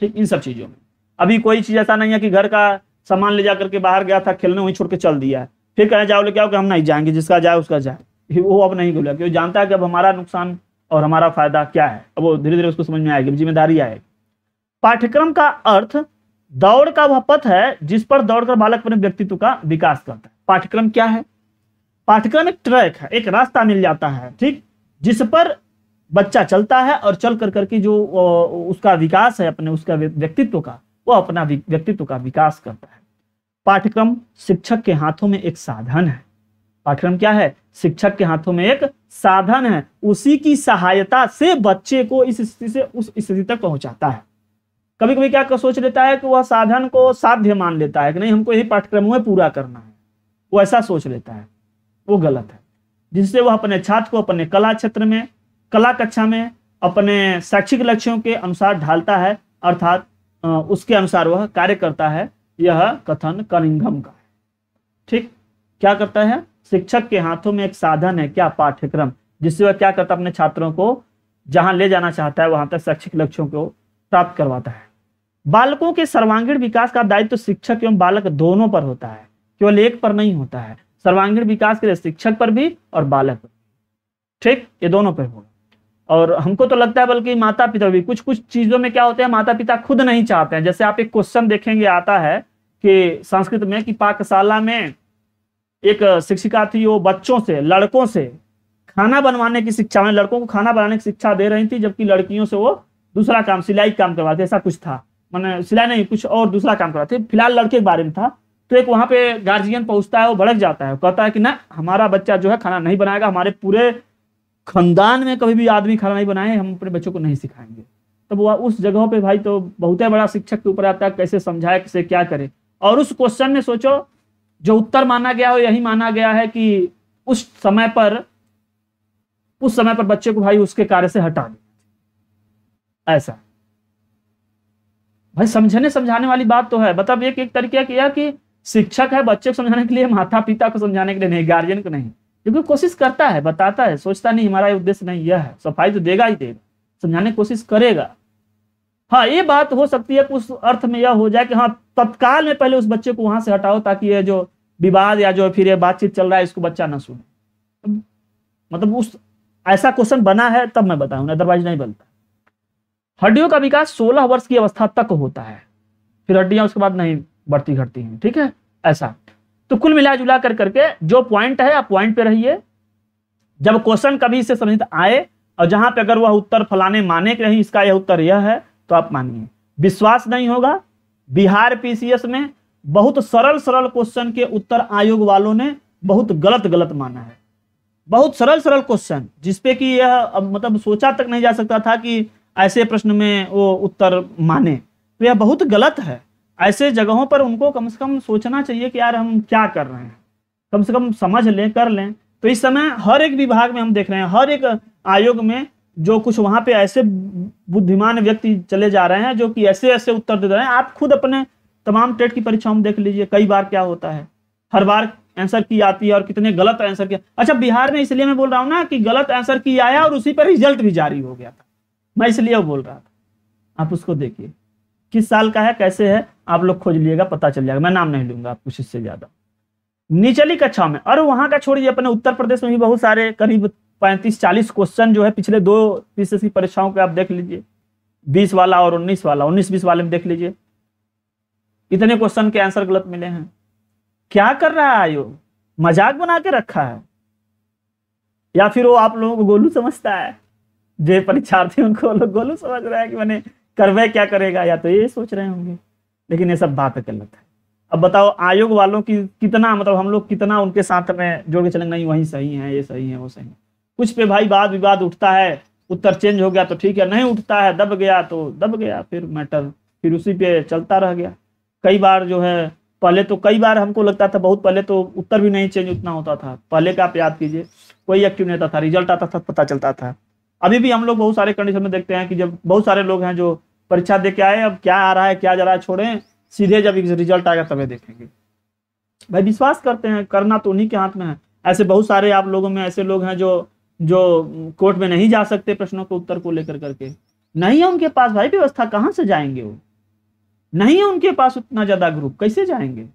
ठीक इन सब चीजों में अभी कोई चीज ऐसा नहीं है कि घर का सामान ले जाकर के बाहर गया था खेलने वहीं छोड़ के चल दिया फिर कहना जाओ क्या हो हम नहीं जाएंगे जिसका जाए उसका जाए वो अब नहीं बोला क्योंकि जानता है कि अब हमारा नुकसान और हमारा फायदा क्या है अब वो धीरे धीरे उसको समझ में आएगी जिम्मेदारी आएगी पाठ्यक्रम का अर्थ दौड़ का वह पथ है जिस पर दौड़कर बालक अपने व्यक्तित्व का विकास करता है पाठ्यक्रम क्या है पाठ्यक्रम एक ट्रैक है एक रास्ता मिल जाता है ठीक जिस पर बच्चा चलता है और चल कर करके जो उसका विकास है अपने उसका व्यक्तित्व का वो अपना व्यक्तित्व का विकास करता है पाठ्यक्रम शिक्षक के हाथों में एक साधन है पाठ्यक्रम क्या है शिक्षक के हाथों में एक साधन है उसी की सहायता से बच्चे को इस स्थिति से उस स्थिति तक पहुंचाता है कभी कभी क्या सोच लेता है कि वह साधन को साध्य मान लेता है कि नहीं हमको यही पाठ्यक्रम में पूरा करना है वो ऐसा सोच लेता है वो गलत है जिससे वह अपने छात्र को अपने कला क्षेत्र में कला कक्षा में अपने शैक्षिक लक्ष्यों के अनुसार ढालता है अर्थात उसके अनुसार वह कार्य करता है यह कथन कलिंगम का ठीक क्या करता है शिक्षक के हाथों में एक साधन है क्या पाठ्यक्रम जिससे वह क्या करता है अपने छात्रों को जहां ले जाना चाहता है वहां तक शैक्षिक लक्ष्यों को प्राप्त करवाता है बालकों के सर्वांगीण विकास का दायित्व तो शिक्षक एवं बालक दोनों पर होता है केवल एक पर नहीं होता है सर्वांगीण विकास के लिए शिक्षक पर भी और बालक पर ठीक ये दोनों पर होगा और हमको तो लगता है बल्कि माता पिता भी कुछ कुछ चीज़ों में क्या होते हैं माता पिता खुद नहीं चाहते हैं जैसे आप एक क्वेश्चन देखेंगे आता है कि संस्कृत में कि पाकशाला में एक शिक्षिका थी वो बच्चों से लड़कों से खाना बनवाने की शिक्षा में मतलब लड़कों को खाना बनाने की शिक्षा दे रही थी जबकि लड़कियों से वो दूसरा काम सिलाई काम करवाते ऐसा कुछ था मैंने सिलाई नहीं कुछ और दूसरा काम करवाते फिलहाल लड़के के बारे में था तो एक वहाँ पे गार्जियन पहुंचता है वो भड़क जाता है कहता है कि ना हमारा बच्चा जो है खाना नहीं बनाएगा हमारे पूरे खानदान में कभी भी आदमी खाना नहीं बनाए हम अपने बच्चों को नहीं सिखाएंगे तब तो वह उस जगह पे भाई तो बहुत ही बड़ा शिक्षक के ऊपर आता है कैसे समझाए कैसे क्या करे और उस क्वेश्चन में सोचो जो उत्तर माना गया हो यही माना गया है कि उस समय पर उस समय पर बच्चे को भाई उसके कार्य से हटा दिया ऐसा भाई समझने समझाने वाली बात तो है मतलब एक एक तरीका किया कि शिक्षक है बच्चे को समझाने के लिए माता पिता को समझाने के लिए नहीं गार्जियन को नहीं क्योंकि कोशिश करता है बताता है सोचता नहीं हमारा उद्देश्य नहीं यह है सफाई तो देगा ही देगा समझाने की कोशिश करेगा हाँ ये बात हो सकती है उस अर्थ में यह हो जाए कि हाँ तत्काल में पहले उस बच्चे को वहां से हटाओ ताकि ये जो विवाद या जो फिर ये बातचीत चल रहा है इसको बच्चा ना सुने मतलब उस ऐसा क्वेश्चन बना है तब मैं बताऊ अदरवाइज नहीं बनता हड्डियों का विकास सोलह वर्ष की अवस्था तक होता है फिर हड्डियां उसके बाद नहीं बढ़ती घटती हैं ठीक है ऐसा तो कुल मिला जुला कर करके जो पॉइंट है आप पॉइंट पे रहिए जब क्वेश्चन कभी से समझित आए और जहां पे अगर वह उत्तर फलाने माने के नहीं इसका यह उत्तर यह है तो आप मानिए विश्वास नहीं होगा बिहार पीसीएस में बहुत सरल सरल क्वेश्चन के उत्तर आयोग वालों ने बहुत गलत गलत माना है बहुत सरल सरल क्वेश्चन जिसपे कि यह मतलब सोचा तक नहीं जा सकता था कि ऐसे प्रश्न में वो उत्तर माने तो यह बहुत गलत है ऐसे जगहों पर उनको कम से कम सोचना चाहिए कि यार हम क्या कर रहे हैं कम से कम समझ लें कर लें तो इस समय हर एक विभाग में हम देख रहे हैं हर एक आयोग में जो कुछ वहां पे ऐसे बुद्धिमान व्यक्ति चले जा रहे हैं जो कि ऐसे ऐसे उत्तर दे रहे हैं आप खुद अपने तमाम टेट की परीक्षाओं में देख लीजिए कई बार क्या होता है हर बार आंसर की आती है और कितने गलत आंसर किया अच्छा बिहार में इसलिए मैं बोल रहा हूँ ना कि गलत आंसर की आया और उसी पर रिजल्ट भी जारी हो गया था मैं इसलिए बोल रहा था आप उसको देखिए किस साल का है कैसे है आप लोग खोज लिएगा पता चल जाएगा मैं नाम नहीं लूंगा आप कुछ इससे ज्यादा निचली कक्षा में और वहां का छोड़िए अपने उत्तर प्रदेश में भी बहुत सारे करीब पैंतीस चालीस क्वेश्चन जो है पिछले दो पीसीएस की परीक्षाओं के आप देख लीजिए बीस वाला और उन्नीस वाला उन्नीस बीस वाले में देख लीजिए इतने क्वेश्चन के आंसर गलत मिले हैं क्या कर रहा है आयोग मजाक बना के रखा है या फिर वो आप लोगों को गोलू समझता है जो परीक्षार्थी उनको लोग गोलू समझ रहा है कि मैंने करवे क्या करेगा या तो ये सोच रहे होंगे लेकिन ये सब बात गलत है अब बताओ आयोग वालों की कितना मतलब हम लोग कितना उनके साथ में जोड़ के चलेंगे नहीं वही सही है ये सही है वो सही है कुछ पे भाई वाद विवाद उठता है उत्तर चेंज हो गया तो ठीक है नहीं उठता है दब गया तो दब गया फिर मैटर फिर उसी पे चलता रह गया कई बार जो है पहले तो कई बार हमको लगता था बहुत पहले तो उत्तर भी नहीं चेंज उतना होता था पहले का आप याद कीजिए कोई एक्टिव नेता था रिजल्ट आता था पता चलता था अभी भी हम लोग बहुत सारे कंडीशन में देखते हैं कि जब बहुत सारे लोग हैं जो परीक्षा दे के आए अब क्या आ रहा है क्या जा रहा है छोड़ें सीधे जब रिजल्ट आएगा तभी देखेंगे भाई विश्वास करते हैं करना तो उन्हीं के हाथ में है ऐसे बहुत सारे आप लोगों में ऐसे लोग हैं जो जो कोर्ट में नहीं जा सकते प्रश्नों के उत्तर को लेकर करके नहीं है उनके पास भाई व्यवस्था कहाँ से जाएंगे वो नहीं है उनके पास उतना ज्यादा ग्रुप कैसे जाएंगे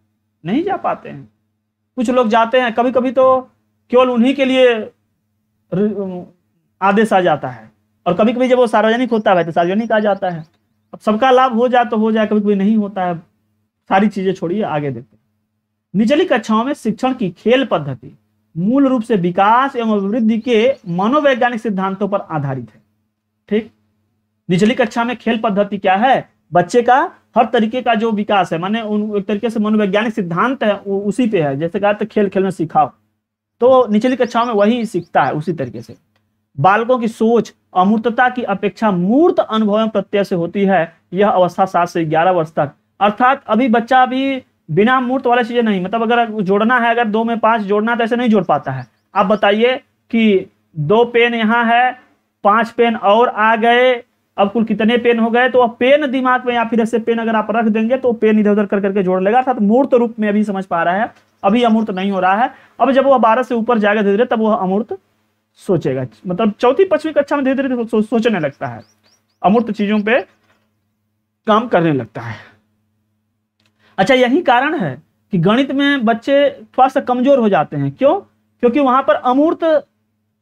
नहीं जा पाते हैं कुछ लोग जाते हैं कभी कभी तो केवल उन्हीं के लिए आदेश आ जाता है और कभी कभी जब वो सार्वजनिक होता है तो सार्वजनिक आ जाता है अब सबका लाभ हो जाए तो हो जाए कभी कभी नहीं होता है सारी चीजें छोड़िए आगे देखते हैं निचली कक्षाओं में शिक्षण की खेल पद्धति मूल रूप से विकास एवं अभिवृद्धि के मनोवैज्ञानिक सिद्धांतों पर आधारित है ठीक निचली कक्षा में खेल पद्धति क्या है बच्चे का हर तरीके का जो विकास है माने उन एक तरीके से मनोवैज्ञानिक सिद्धांत है उसी पे है जैसे कहा तो खेल खेल में सिखाओ तो निचली कक्षाओं में वही सीखता है उसी तरीके से बालकों की सोच अमूर्तता की अपेक्षा मूर्त अनुभव प्रत्यय से होती है यह अवस्था सात से ग्यारह वर्ष तक अर्थात अभी बच्चा अभी बिना मूर्त वाले चीजें नहीं मतलब अगर जोड़ना है अगर दो में पांच जोड़ना है तो ऐसे नहीं जोड़ पाता है आप बताइए कि दो पेन यहाँ है पांच पेन और आ गए अब कुल कितने पेन हो गए तो अब पेन दिमाग में या फिर ऐसे पेन अगर आप रख देंगे तो पेन इधर उधर कर करके जोड़ लेगा अर्थात मूर्त रूप में अभी समझ पा रहा है अभी अमूर्त नहीं हो रहा है अब जब वह बारह से ऊपर जाएगा धीरे धीरे तब वह अमूर्त सोचेगा मतलब चौथी पांचवी कक्षा में धीरे धीरे सो, सोचने लगता है अमूर्त चीजों पे काम करने लगता है अच्छा यही कारण है कि गणित में बच्चे थोड़ा सा कमजोर हो जाते हैं क्यों क्योंकि वहां पर अमूर्त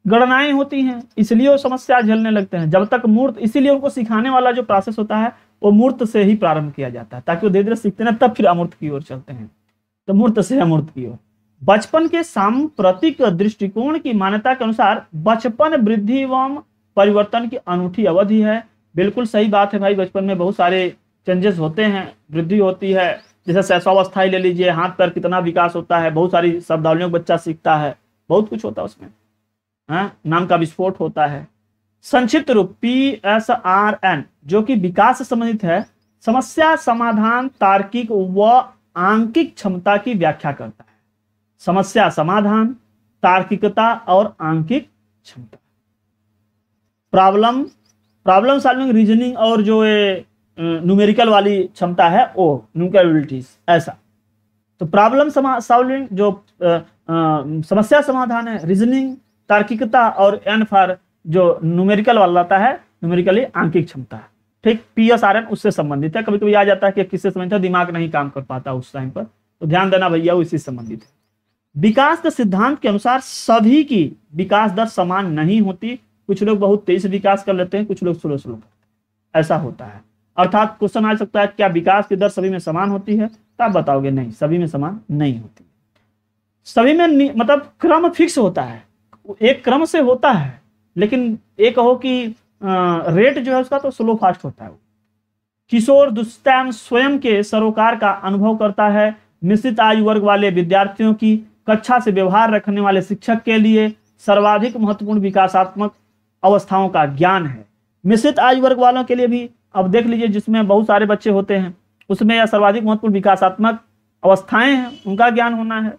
गणनाएं होती हैं इसलिए वो समस्या झेलने लगते हैं जब तक मूर्त इसीलिए उनको सिखाने वाला जो प्रोसेस होता है वो मूर्त से ही प्रारंभ किया जाता है ताकि वो धीरे धीरे सीखते ना तब फिर अमूर्त की ओर चलते हैं तो मूर्त से अमूर्त की ओर बचपन के सांप्रतिक दृष्टिकोण की मान्यता के अनुसार बचपन वृद्धि एवं परिवर्तन की अनूठी अवधि है बिल्कुल सही बात है भाई बचपन में बहुत सारे चेंजेस होते हैं वृद्धि होती है जैसे शैशवावस्था ले लीजिए हाथ पर कितना विकास होता है बहुत सारी शब्दावलियों को बच्चा सीखता है बहुत कुछ होता है उसमें है हाँ, नाम का विस्फोट होता है संक्षिप्त रूप पी एस आर एन जो कि विकास से संबंधित है समस्या समाधान तार्किक व आंकिक क्षमता की व्याख्या करता है समस्या समाधान तार्किकता और आंकिक क्षमता प्रॉब्लम प्रॉब्लम सॉल्विंग रीजनिंग और जो ये न्यूमेरिकल वाली क्षमता है ओ न्यूकेबिलिटीज ऐसा तो प्रॉब्लम सॉल्विंग जो आ, आ, समस्या समाधान है रीजनिंग तार्किकता और एन फॉर जो न्यूमेरिकल वाला आता है न्यूमेरिकली आंकिक क्षमता है ठीक पी एस आर एन उससे संबंधित है कभी कभी आ जाता है कि किससे संबंधित है दिमाग नहीं काम कर पाता उस टाइम पर तो ध्यान देना भैया उसी संबंधित है विकास के सिद्धांत के अनुसार सभी की विकास दर समान नहीं होती कुछ लोग बहुत तेज विकास कर लेते हैं कुछ लोग स्लो स्लो ऐसा होता है अर्थात क्वेश्चन आ सकता है क्या विकास की दर सभी में समान होती है तो आप बताओगे नहीं सभी में समान नहीं होती सभी में मतलब क्रम फिक्स होता है एक क्रम से होता है लेकिन ये कहो कि रेट जो है उसका तो स्लो फास्ट होता है किशोर दुष्टैम स्वयं के सरोकार का अनुभव करता है निश्चित आयु वर्ग वाले विद्यार्थियों की कक्षा से व्यवहार रखने वाले शिक्षक के लिए सर्वाधिक महत्वपूर्ण विकासात्मक अवस्थाओं का ज्ञान है मिश्रित आयु वर्ग वालों के लिए भी अब देख लीजिए जिसमें बहुत सारे बच्चे होते हैं उसमें यह सर्वाधिक महत्वपूर्ण विकासात्मक अवस्थाएं हैं उनका ज्ञान होना है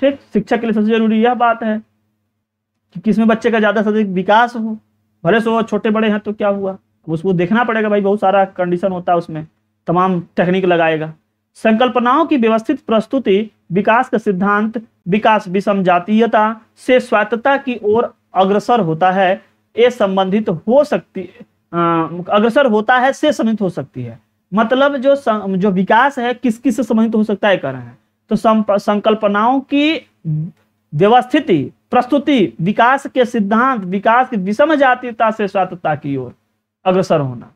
ठीक शिक्षक के लिए सबसे जरूरी यह बात है कि किसमें बच्चे का ज़्यादा से अधिक विकास हो भले से वो छोटे बड़े हैं तो क्या हुआ उसको देखना पड़ेगा भाई बहुत सारा कंडीशन होता है उसमें तमाम टेक्निक लगाएगा संकल्पनाओं की व्यवस्थित प्रस्तुति विकास का सिद्धांत विकास विषम जातीयता से स्वायत्तता की ओर अग्रसर होता है ये संबंधित हो सकती आ, अग्रसर होता है से संबंधित हो सकती है मतलब जो सं, जो विकास है किस किस से संबंधित हो सकता है कर रहे हैं तो संकल्पनाओं की व्यवस्थिति प्रस्तुति विकास के सिद्धांत विकास की विषम जातीयता से स्वातता की ओर अग्रसर होना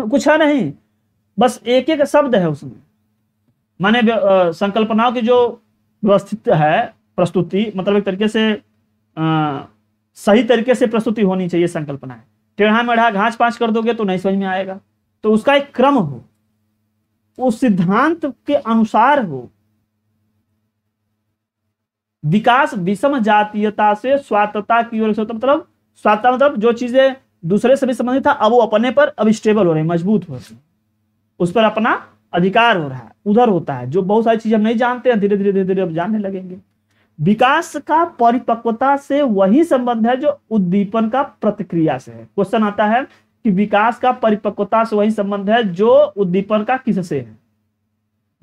कुछ है नहीं बस एक एक शब्द है उसमें माने संकल्पनाओं की जो व्यवस्थित है प्रस्तुति मतलब एक तरीके से आ, सही तरीके से प्रस्तुति होनी चाहिए संकल्पना है टेढ़ा मेढ़ा घास पाँच कर दोगे तो नहीं समझ में आएगा तो उसका एक क्रम हो उस सिद्धांत के अनुसार हो विकास विषम जातीयता से स्वातता की ओर तो मतलब स्वातता मतलब जो चीजें दूसरे से भी संबंधित था अब वो अपने पर अब स्टेबल हो रहे हैं मजबूत हो रहे उस पर अपना अधिकार हो रहा है उधर होता है जो बहुत सारी चीज हम नहीं जानते हैं धीरे धीरे धीरे धीरे अब जानने लगेंगे विकास का परिपक्वता से वही संबंध है जो उद्दीपन का प्रतिक्रिया से है क्वेश्चन आता है कि विकास का परिपक्वता से वही संबंध है जो उद्दीपन का किससे है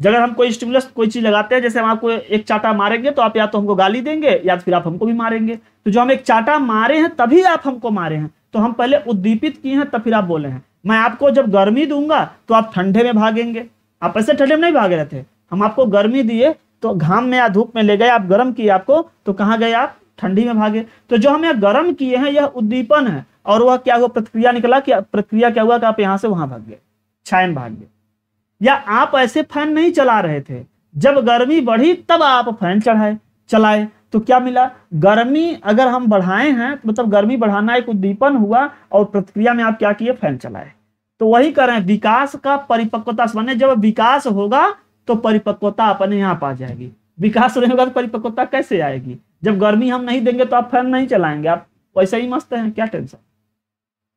जगह हम कोई स्टिमुलस कोई चीज लगाते हैं जैसे हम आपको एक चाटा मारेंगे तो आप या तो हमको गाली देंगे या फिर आप हमको भी मारेंगे तो जो हम एक चाटा मारे हैं तभी आप हमको मारे हैं तो हम पहले उद्दीपित किए हैं तब फिर आप बोले हैं मैं आपको जब गर्मी दूंगा तो आप ठंडे में भागेंगे आप ऐसे ठंडे में नहीं भाग रहे थे हम आपको गर्मी दिए तो घाम में या धूप में ले गए आप गर्म किए आपको तो कहाँ गए आप ठंडी में भागे तो जो हम यहाँ गर्म किए हैं यह उद्दीपन है और वह क्या हुआ प्रतिक्रिया निकला कि प्रतिक्रिया क्या हुआ कि आप यहाँ से वहां भाग गए छायन भाग गए या आप ऐसे फैन नहीं चला रहे थे जब गर्मी बढ़ी तब आप फैन चढ़ाए चलाए तो क्या मिला गर्मी अगर हम बढ़ाए हैं तो मतलब गर्मी बढ़ाना एक उद्दीपन हुआ और प्रतिक्रिया में आप क्या किए फैन चलाए तो वही कर रहे हैं विकास का परिपक्वता संबंध जब विकास होगा तो परिपक्वता अपने यहाँ आ जाएगी विकास नहीं होगा तो परिपक्वता कैसे आएगी जब गर्मी हम नहीं देंगे तो आप फैन नहीं चलाएंगे आप वैसे ही मस्त हैं क्या टेंशन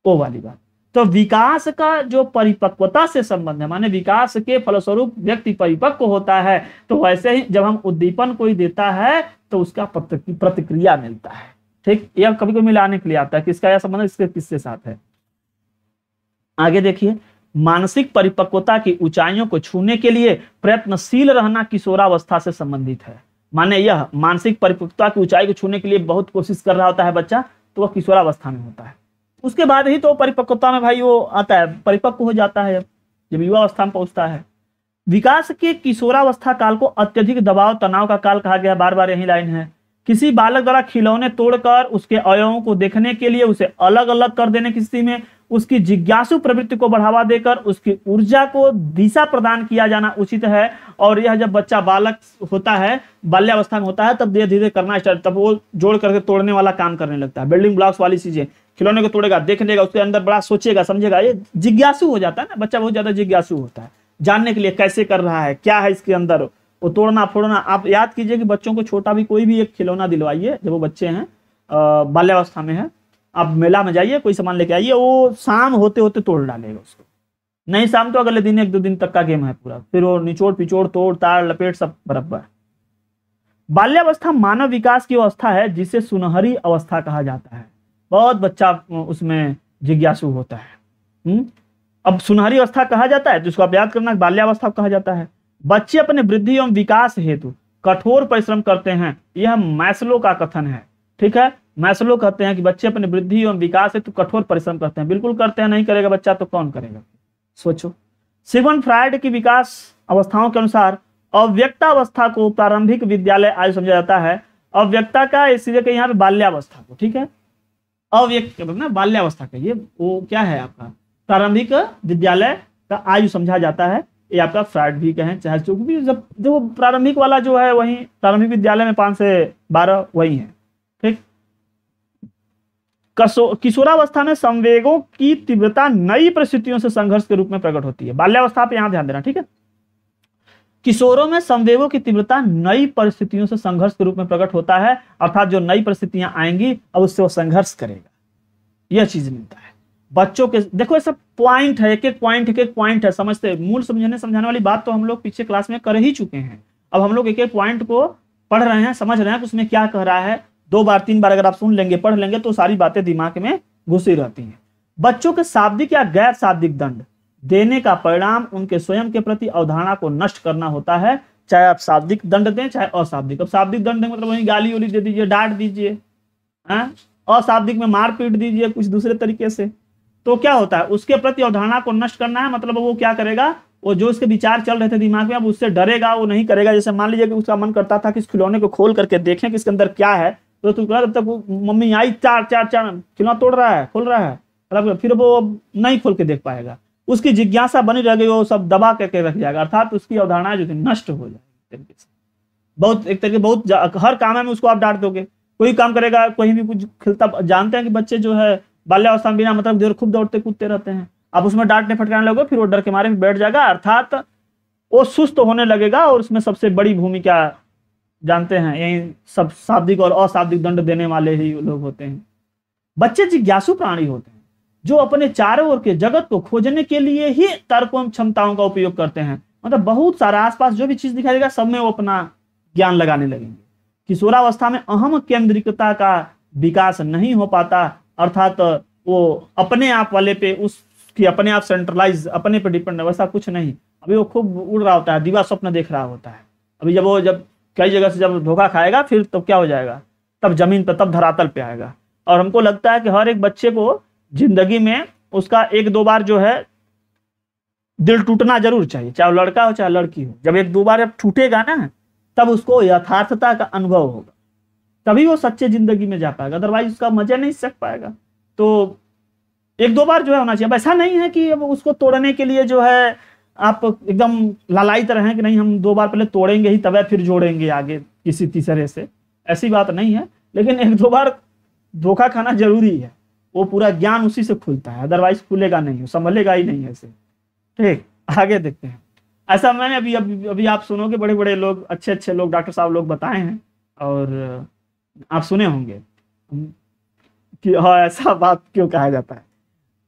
वो वाली बात तो विकास का जो परिपक्वता से संबंध है माने विकास के फलस्वरूप व्यक्ति परिपक्व होता है तो वैसे ही जब हम उद्दीपन कोई देता है तो उसका प्रतिक्रिया मिलता है ठीक यह कभी कभी मिलाने के लिए आता है किसका यह संबंध इसके किससे साथ है आगे देखिए मानसिक परिपक्वता की ऊंचाइयों को छूने के लिए प्रयत्नशील रहना किशोरावस्था से संबंधित है माने यह मानसिक परिपक्वता की ऊंचाई को छूने के लिए बहुत कोशिश कर रहा होता है बच्चा तो वह किशोरावस्था में होता है उसके बाद ही तो परिपक्वता में भाई वो आता है परिपक्व हो जाता है जब युवा अवस्था में पहुंचता है विकास के किशोरावस्था काल को अत्यधिक दबाव तनाव का काल कहा गया बार बार यही लाइन है किसी बालक द्वारा खिलौने तोड़कर उसके अवयवों को देखने के लिए उसे अलग अलग कर देने की स्थिति में उसकी जिज्ञासु प्रवृत्ति को बढ़ावा देकर उसकी ऊर्जा को दिशा प्रदान किया जाना उचित है और यह जब बच्चा बालक होता है बाल्यावस्था में होता है तब धीरे धीरे करना स्टार्ट तब वो जोड़ करके तोड़ने वाला काम करने लगता है बिल्डिंग ब्लॉक्स वाली चीजें खिलौने को तोड़ेगा देख लेगा उसके अंदर बड़ा सोचेगा समझेगा ये जिज्ञासु हो जाता है ना बच्चा बहुत ज्यादा जिज्ञासु होता है जानने के लिए कैसे कर रहा है क्या है इसके अंदर वो तोड़ना फोड़ना आप याद कीजिए कि बच्चों को छोटा भी कोई भी एक खिलौना दिलवाइए जब वो बच्चे हैं बाल्यावस्था में है आप मेला में जाइए कोई सामान लेके आइए वो शाम होते होते तोड़ डालेगा उसको नहीं शाम तो अगले दिन एक दो दिन तक का गेम है पूरा फिर वो निचोड़ पिचोड़ तोड़ तार लपेट सब बराबर बाल्यावस्था मानव विकास की अवस्था है जिसे सुनहरी अवस्था कहा जाता है बहुत बच्चा उसमें जिज्ञासु होता है हुँ? हम्म? अब सुनहरी अवस्था कहा जाता है तो इसको आप याद करना बाल्यावस्था कहा जाता है बच्चे अपने वृद्धि एवं विकास हेतु कठोर परिश्रम करते हैं यह मैसलो का कथन है ठीक है मैसलो कहते हैं कि बच्चे अपने वृद्धि एवं विकास हेतु कठोर परिश्रम करते हैं बिल्कुल करते हैं नहीं करेगा बच्चा तो कौन करेगा सोचो सिवन फ्राइड की विकास अवस्थाओं के अनुसार अव्यक्ता अवस्था को प्रारंभिक विद्यालय आयु समझा जाता है अव्यक्ता का इसलिए कि यहाँ पे बाल्यावस्था को ठीक है अव्यक्त मतलब ना बाल्यावस्था का ये वो क्या है आपका प्रारंभिक विद्यालय का आयु समझा जाता है ये आपका फ्राइड भी कहें चाहे भी जब जो प्रारंभिक वाला जो है वही प्रारंभिक विद्यालय में पांच से बारह वही है किशोरावस्था में संवेगों की तीव्रता नई परिस्थितियों से संघर्ष के रूप में प्रकट होती है बाल्यावस्था पर यहां ध्यान देना ठीक है किशोरों में संवेगों की तीव्रता नई परिस्थितियों से संघर्ष के रूप में प्रकट होता है अर्थात जो नई परिस्थितियां आएंगी अब उससे वो संघर्ष करेगा यह चीज मिलता है बच्चों के देखो ऐसा सब पॉइंट है एक एक पॉइंट एक एक पॉइंट है समझते मूल समझने समझाने वाली बात तो हम लोग पीछे क्लास में कर ही चुके हैं अब हम लोग एक एक पॉइंट को पढ़ रहे हैं समझ रहे हैं कि उसमें क्या कह रहा है दो बार तीन बार अगर आप सुन लेंगे पढ़ लेंगे तो सारी बातें दिमाग में घुसी रहती हैं बच्चों के शाब्दिक या गैर शाब्दिक दंड देने का परिणाम उनके स्वयं के प्रति अवधारणा को नष्ट करना होता है चाहे आप शाब्दिक दंड दें चाहे अशाब्दिक अब शाब्दिक दंड दें मतलब वही गाली उली दे दीजिए डांट दीजिए अशाब्दिक में मार पीट दीजिए कुछ दूसरे तरीके से तो क्या होता है उसके प्रति अवधारणा को नष्ट करना है मतलब वो क्या करेगा वो जो उसके विचार चल रहे थे दिमाग में अब उससे डरेगा वो नहीं करेगा जैसे मान लीजिए कि उसका मन करता था कि इस खिलौने को खोल करके देखें कि इसके अंदर क्या है तो तुम बाद जब तक मम्मी आई चार चार चार खिलौना तोड़ रहा है खोल रहा है फिर वो नहीं खोल के देख पाएगा उसकी जिज्ञासा बनी रह गई वो सब दबा करके रख जाएगा अर्थात उसकी अवधारणा जो नष्ट हो जाएगी बहुत एक तरीके बहुत हर काम में उसको आप डांट दोगे कोई काम करेगा कोई भी कुछ खिलता जानते हैं कि बच्चे जो है बाल्यावस्था में बिना मतलब देर खूब दौड़ते कूदते रहते हैं आप उसमें डांटने फटकाने लगोगे फिर वो डर के मारे में बैठ जाएगा अर्थात वो सुस्त होने लगेगा और उसमें सबसे बड़ी भूमिका जानते हैं यही सब शाब्दिक और अशाब्दिक दंड देने वाले ही लोग होते हैं बच्चे जिज्ञासु प्राणी होते हैं जो अपने चारों ओर के जगत को खोजने के लिए ही तर्क एवं क्षमताओं का उपयोग करते हैं मतलब बहुत सारा आसपास जो भी चीज दिखाई देगा सब में वो अपना ज्ञान लगाने लगेंगे किशोरावस्था में अहम केंद्रिकता का विकास नहीं हो पाता अर्थात वो अपने आप वाले पे उसकी अपने आप सेंट्रलाइज अपने पे डिपेंड है वैसा कुछ नहीं अभी वो खूब उड़ रहा होता है दीवा स्वप्न देख रहा होता है अभी जब वो जब कई जगह से जब धोखा खाएगा फिर तब क्या हो जाएगा तब जमीन पर तब धरातल पे आएगा और हमको लगता है कि हर एक बच्चे को जिंदगी में उसका एक दो बार जो है दिल टूटना जरूर चाहिए चाहे लड़का हो चाहे लड़की हो जब एक दो बार जब टूटेगा ना तब उसको यथार्थता का अनुभव होगा तभी वो सच्चे जिंदगी में जा पाएगा अदरवाइज उसका मजा नहीं सक पाएगा तो एक दो बार जो है होना चाहिए ऐसा नहीं है कि अब उसको तोड़ने के लिए जो है आप एकदम लालायित रहे कि नहीं हम दो बार पहले तोड़ेंगे ही तवे फिर जोड़ेंगे आगे किसी तीसरे से ऐसी बात नहीं है लेकिन एक दो बार धोखा खाना जरूरी है वो पूरा ज्ञान उसी से खुलता है अदरवाइज खुलेगा नहीं संभलेगा ही नहीं ऐसे ठीक आगे देखते हैं ऐसा मैंने अभी अभी अभी आप सुनोगे बड़े बड़े लोग अच्छे अच्छे लोग डॉक्टर साहब लोग बताए हैं और आप सुने होंगे कि हाँ ऐसा बात क्यों कहा जाता है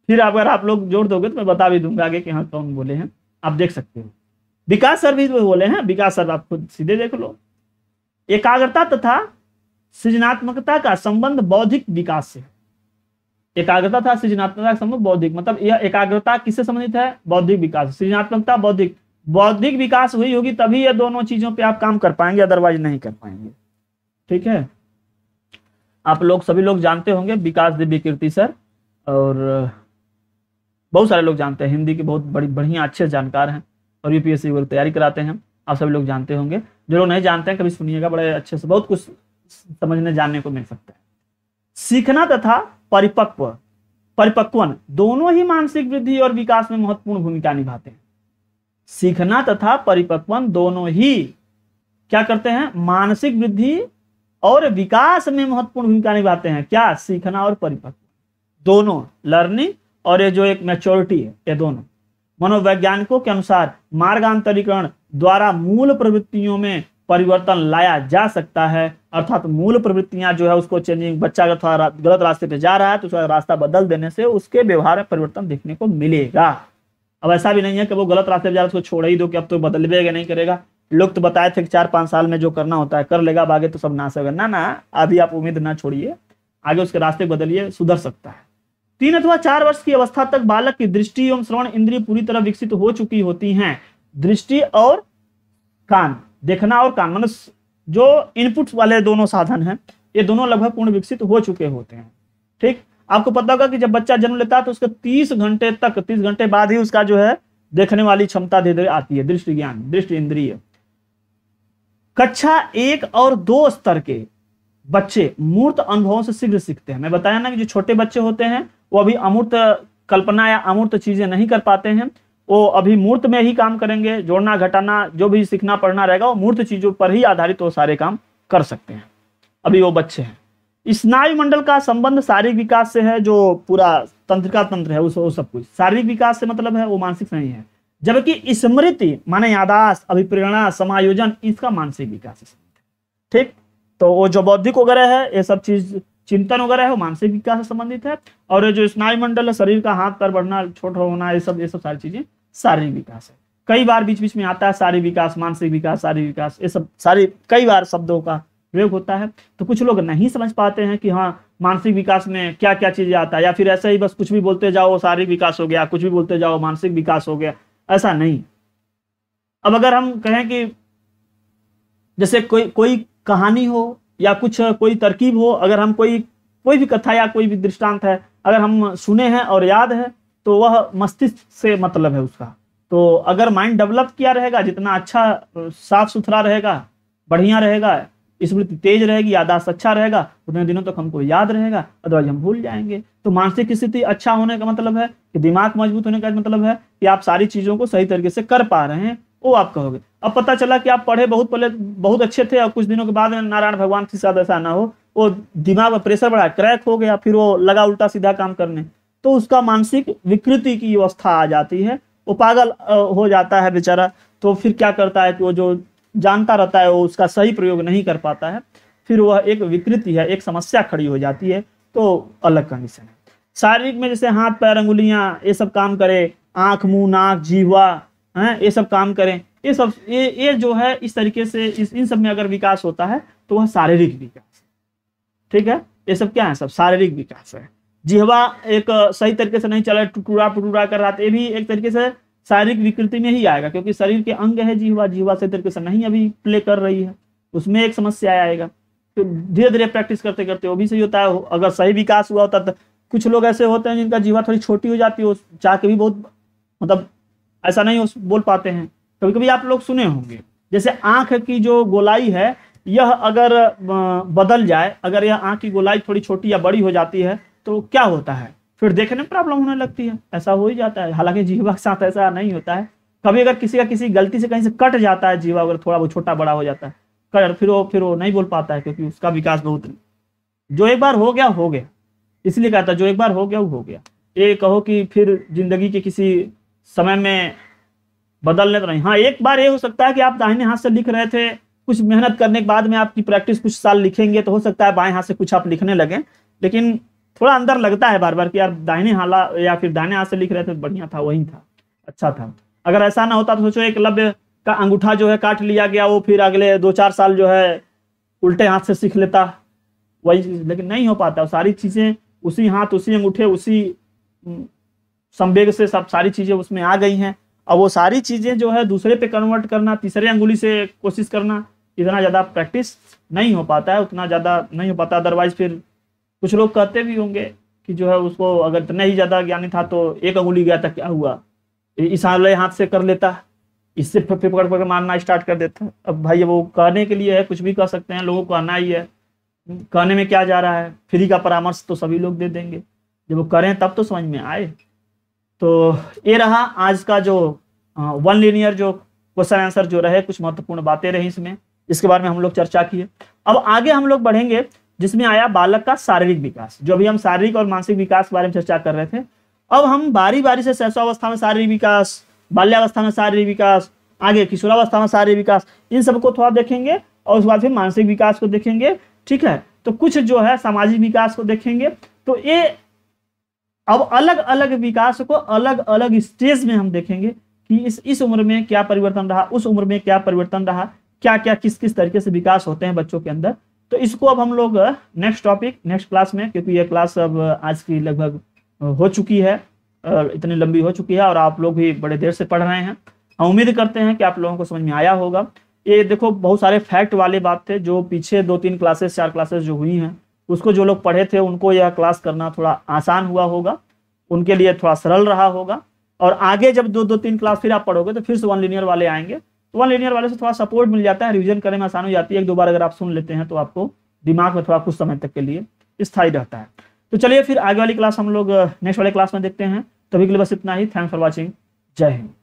फिर अगर आप लोग जोड़ दोगे तो मैं बता भी दूंगा आगे कि हाँ कौन बोले हैं आप देख सकते हो विकास सर भी बोले हैं विकास सर आप खुद सीधे देख लो एकाग्रता तथा सृजनात्मकता का संबंध बौद्धिक विकास से एकाग्रता था सृजनात्मकता का संबंध बौद्धिक मतलब यह एकाग्रता किससे संबंधित है बौद्धिक विकास सृजनात्मकता बौद्धिक बौद्धिक विकास हुई होगी तभी यह दोनों चीजों पर आप काम कर पाएंगे अदरवाइज नहीं कर पाएंगे ठीक है आप लोग सभी लोग जानते होंगे विकास देवी कीर्ति सर और बहुत सारे लोग जानते हैं हिंदी के बहुत बड़ी बढ़िया अच्छे जानकार हैं और यू पी तैयारी कराते हैं आप सभी लोग जानते होंगे जो लोग नहीं जानते हैं कभी सुनिएगा बड़े अच्छे से बहुत कुछ समझने जानने को मिल सकता है सीखना तथा परिपक्व परिपक्वन दोनों ही मानसिक वृद्धि और विकास में महत्वपूर्ण भूमिका निभाते हैं सीखना तथा परिपक्वन दोनों ही क्या करते हैं मानसिक वृद्धि और विकास में महत्वपूर्ण भूमिका निभाते हैं क्या सीखना और परिपक्व दोनों लर्निंग और ये जो एक मेच्योरिटी है ये दोनों मनोवैज्ञानिकों के अनुसार मार्गांतरीकरण द्वारा मूल प्रवृत्तियों में परिवर्तन लाया जा सकता है अर्थात मूल प्रवृत्तियां जो है उसको चेंजिंग बच्चा अगर थोड़ा गलत रास्ते पे जा रहा है तो उसका रास्ता बदल देने से उसके व्यवहार में परिवर्तन देखने को मिलेगा अब ऐसा भी नहीं है कि वो गलत रास्ते पे जा रहा है उसको छोड़ ही दो कि अब तो बदलवेगा नहीं करेगा लोग तो बताए थे कि चार पांच साल में जो करना होता है कर लेगा अब आगे तो सब ना होगा ना ना अभी आप उम्मीद ना छोड़िए आगे उसके रास्ते बदलिए सुधर सकता है तीन अथवा चार वर्ष की अवस्था तक बालक की दृष्टि एवं श्रवण इंद्रिय पूरी तरह विकसित हो चुकी होती हैं दृष्टि और कान देखना और कान मनुष्य मतलब जो इनपुट वाले दोनों साधन हैं ये दोनों लगभग पूर्ण विकसित हो चुके होते हैं ठीक आपको पता होगा कि जब बच्चा जन्म लेता है तो उसके तीस घंटे तक तीस घंटे बाद ही उसका जो है देखने वाली क्षमता धीरे धीरे आती है दृष्टि ज्ञान दृष्टि इंद्रिय कक्षा एक और दो स्तर के बच्चे मूर्त अनुभवों से शीघ्र सीखते हैं मैं बताया ना कि जो छोटे बच्चे होते हैं वो अभी अमूर्त कल्पना या अमूर्त चीजें नहीं कर पाते हैं वो अभी मूर्त में ही काम करेंगे जोड़ना घटाना जो भी सीखना पढ़ना रहेगा वो मूर्त चीजों पर ही आधारित वो सारे काम कर सकते हैं अभी वो बच्चे हैं स्नायुमंडल का संबंध शारीरिक विकास से है जो पूरा तंत्र का तंत्र है वो सब कुछ शारीरिक विकास से मतलब है वो मानसिक नहीं है जबकि स्मृति माने यादाश अभिप्रेरणा समायोजन इसका मानसिक विकास ठीक तो वो जो बौद्धिक वगैरह है ये सब चीज चिंतन वगैरह है वो मानसिक विकास से संबंधित है और ये जो स्नायुमंडल है शरीर का हाथ पैर बढ़ना छोटा होना ये सब ये सब सारी चीजें शारीरिक विकास है कई बार बीच बीच में आता है शारीरिक विकास मानसिक विकास शारीरिक विकास ये सब सारी कई बार शब्दों का प्रयोग होता है तो कुछ लोग नहीं समझ पाते हैं कि हाँ मानसिक विकास में क्या क्या चीजें आता है या फिर ऐसे ही बस कुछ भी बोलते जाओ शारीरिक विकास हो गया कुछ भी बोलते जाओ मानसिक विकास हो गया ऐसा नहीं अब अगर हम कहें कि जैसे कोई कोई कहानी हो या कुछ कोई तरकीब हो अगर हम कोई कोई भी कथा या कोई भी दृष्टांत है अगर हम सुने हैं और याद है तो वह मस्तिष्क से मतलब है उसका तो अगर माइंड डेवलप किया रहेगा जितना अच्छा साफ सुथरा रहेगा बढ़िया रहेगा स्मृति तेज रहेगी यादाश्त अच्छा रहेगा उतने दिनों तक तो हमको याद रहेगा अदरवाइज हम भूल जाएंगे तो मानसिक स्थिति अच्छा होने का मतलब है कि दिमाग मजबूत होने का मतलब है कि आप सारी चीज़ों को सही तरीके से कर पा रहे हैं वो आप कहोगे अब पता चला कि आप पढ़े बहुत पहले बहुत अच्छे थे और कुछ दिनों के बाद नारायण भगवान से साथ ऐसा ना हो वो दिमाग में प्रेशर बढ़ा क्रैक हो गया फिर वो लगा उल्टा सीधा काम करने तो उसका मानसिक विकृति की अवस्था आ जाती है वो पागल हो जाता है बेचारा तो फिर क्या करता है कि वो जो जानता रहता है वो उसका सही प्रयोग नहीं कर पाता है फिर वह एक विकृति है एक समस्या खड़ी हो जाती है तो अलग कंडीशन है शारीरिक में जैसे हाथ पैर अंगुलियां ये सब काम करे आँख मुंह नाक जीवा है ये सब काम करें ये सब ये ये जो है इस तरीके से इस इन सब में अगर विकास होता है तो वह शारीरिक विकास ठीक है ये सब क्या है सब शारीरिक विकास है जिहवा एक सही तरीके से नहीं चला टुटुरा टुटुरा कर रहा था ये भी एक तरीके से शारीरिक विकृति में ही आएगा क्योंकि शरीर के अंग है जिहवा जिहवा सही तरीके से नहीं अभी प्ले कर रही है उसमें एक समस्या आएगा तो धीरे धीरे प्रैक्टिस करते करते वो भी सही होता है अगर सही विकास हुआ होता तो कुछ लोग ऐसे होते हैं जिनका जीवा थोड़ी छोटी हो जाती है चाह के भी बहुत मतलब ऐसा नहीं बोल पाते हैं कभी कभी आप लोग सुने होंगे जैसे आंख की जो गोलाई है यह अगर बदल जाए अगर यह आंख की गोलाई थोड़ी छोटी या बड़ी हो जाती है तो क्या होता है फिर देखने में प्रॉब्लम होने लगती है ऐसा हो ही जाता है हालांकि जीवा के साथ ऐसा नहीं होता है कभी अगर किसी का किसी गलती से कहीं से कट जाता है जीवा अगर थोड़ा वो छोटा बड़ा हो जाता है कर फिर वो फिर वो नहीं बोल पाता है क्योंकि उसका विकास बहुत जो एक बार हो गया हो गया इसलिए कहता जो एक बार हो गया वो हो गया ये कहो कि फिर जिंदगी के किसी समय में बदलने तो नहीं हाँ एक बार ये हो सकता है कि आप दाहिने हाथ से लिख रहे थे कुछ मेहनत करने के बाद में आपकी प्रैक्टिस कुछ साल लिखेंगे तो हो सकता है बाएं हाथ से कुछ आप लिखने लगे लेकिन थोड़ा अंदर लगता है बार बार कि यार दाहिने हाला या फिर दाहिने हाथ से लिख रहे थे तो बढ़िया था वही था अच्छा था अगर ऐसा ना होता तो सोचो एक लव्य का अंगूठा जो है काट लिया गया वो फिर अगले दो चार साल जो है उल्टे हाथ से सीख लेता वही लेकिन नहीं हो पाता सारी चीज़ें उसी हाथ उसी अंगूठे उसी संवेग से सब सारी चीज़ें उसमें आ गई हैं अब वो सारी चीज़ें जो है दूसरे पे कन्वर्ट करना तीसरे अंगुली से कोशिश करना इतना ज़्यादा प्रैक्टिस नहीं हो पाता है उतना ज़्यादा नहीं हो पाता अदरवाइज फिर कुछ लोग कहते भी होंगे कि जो है उसको अगर इतना ही ज़्यादा ज्ञानी था तो एक अंगुली गया था क्या हुआ इस हाथ से कर लेता है इससे पकड़ पकड़ मारना स्टार्ट कर देता है अब भाई वो कहने के लिए है कुछ भी कह सकते हैं लोगों को आना ही है कहने में क्या जा रहा है फ्री का परामर्श तो सभी लोग दे देंगे जब वो करें तब तो समझ में आए तो ये रहा आज का जो वन लीनियर जो क्वेश्चन आंसर जो रहे कुछ महत्वपूर्ण बातें रही इसमें इसके बारे में हम लोग चर्चा किए अब आगे हम लोग बढ़ेंगे जिसमें आया बालक का शारीरिक विकास जो अभी हम शारीरिक और मानसिक विकास के बारे में चर्चा कर रहे थे अब हम बारी बारी से सहसावस्था में शारीरिक विकास बाल्यावस्था में शारीरिक विकास आगे किशोरावस्था में शारीरिक विकास इन सबको थोड़ा देखेंगे और उसके बाद फिर मानसिक विकास को देखेंगे ठीक है तो कुछ जो है सामाजिक विकास को देखेंगे तो ये अब अलग अलग विकास को अलग अलग स्टेज में हम देखेंगे कि इस इस उम्र में क्या परिवर्तन रहा उस उम्र में क्या परिवर्तन रहा क्या क्या किस किस तरीके से विकास होते हैं बच्चों के अंदर तो इसको अब हम लोग नेक्स्ट टॉपिक नेक्स्ट क्लास में क्योंकि ये क्लास अब आज की लगभग हो चुकी है इतनी लंबी हो चुकी है और आप लोग भी बड़े देर से पढ़ रहे हैं हम उम्मीद करते हैं कि आप लोगों को समझ में आया होगा ये देखो बहुत सारे फैक्ट वाले बात थे जो पीछे दो तीन क्लासेस चार क्लासेस जो हुई हैं उसको जो लोग पढ़े थे उनको यह क्लास करना थोड़ा आसान हुआ होगा उनके लिए थोड़ा सरल रहा होगा और आगे जब दो दो तीन क्लास फिर आप पढ़ोगे तो फिर से वन लीनियर वाले आएंगे तो वन लीनियर वाले से थोड़ा सपोर्ट मिल जाता है रिविजन करने में आसान हो जाती है एक दो बार अगर आप सुन लेते हैं तो आपको दिमाग में थोड़ा कुछ समय तक के लिए स्थायी रहता है तो चलिए फिर आगे वाली क्लास हम लोग नेक्स्ट uh, वाले क्लास में देखते हैं तभी के लिए बस इतना ही थैंक्स फॉर वॉचिंग जय हिंद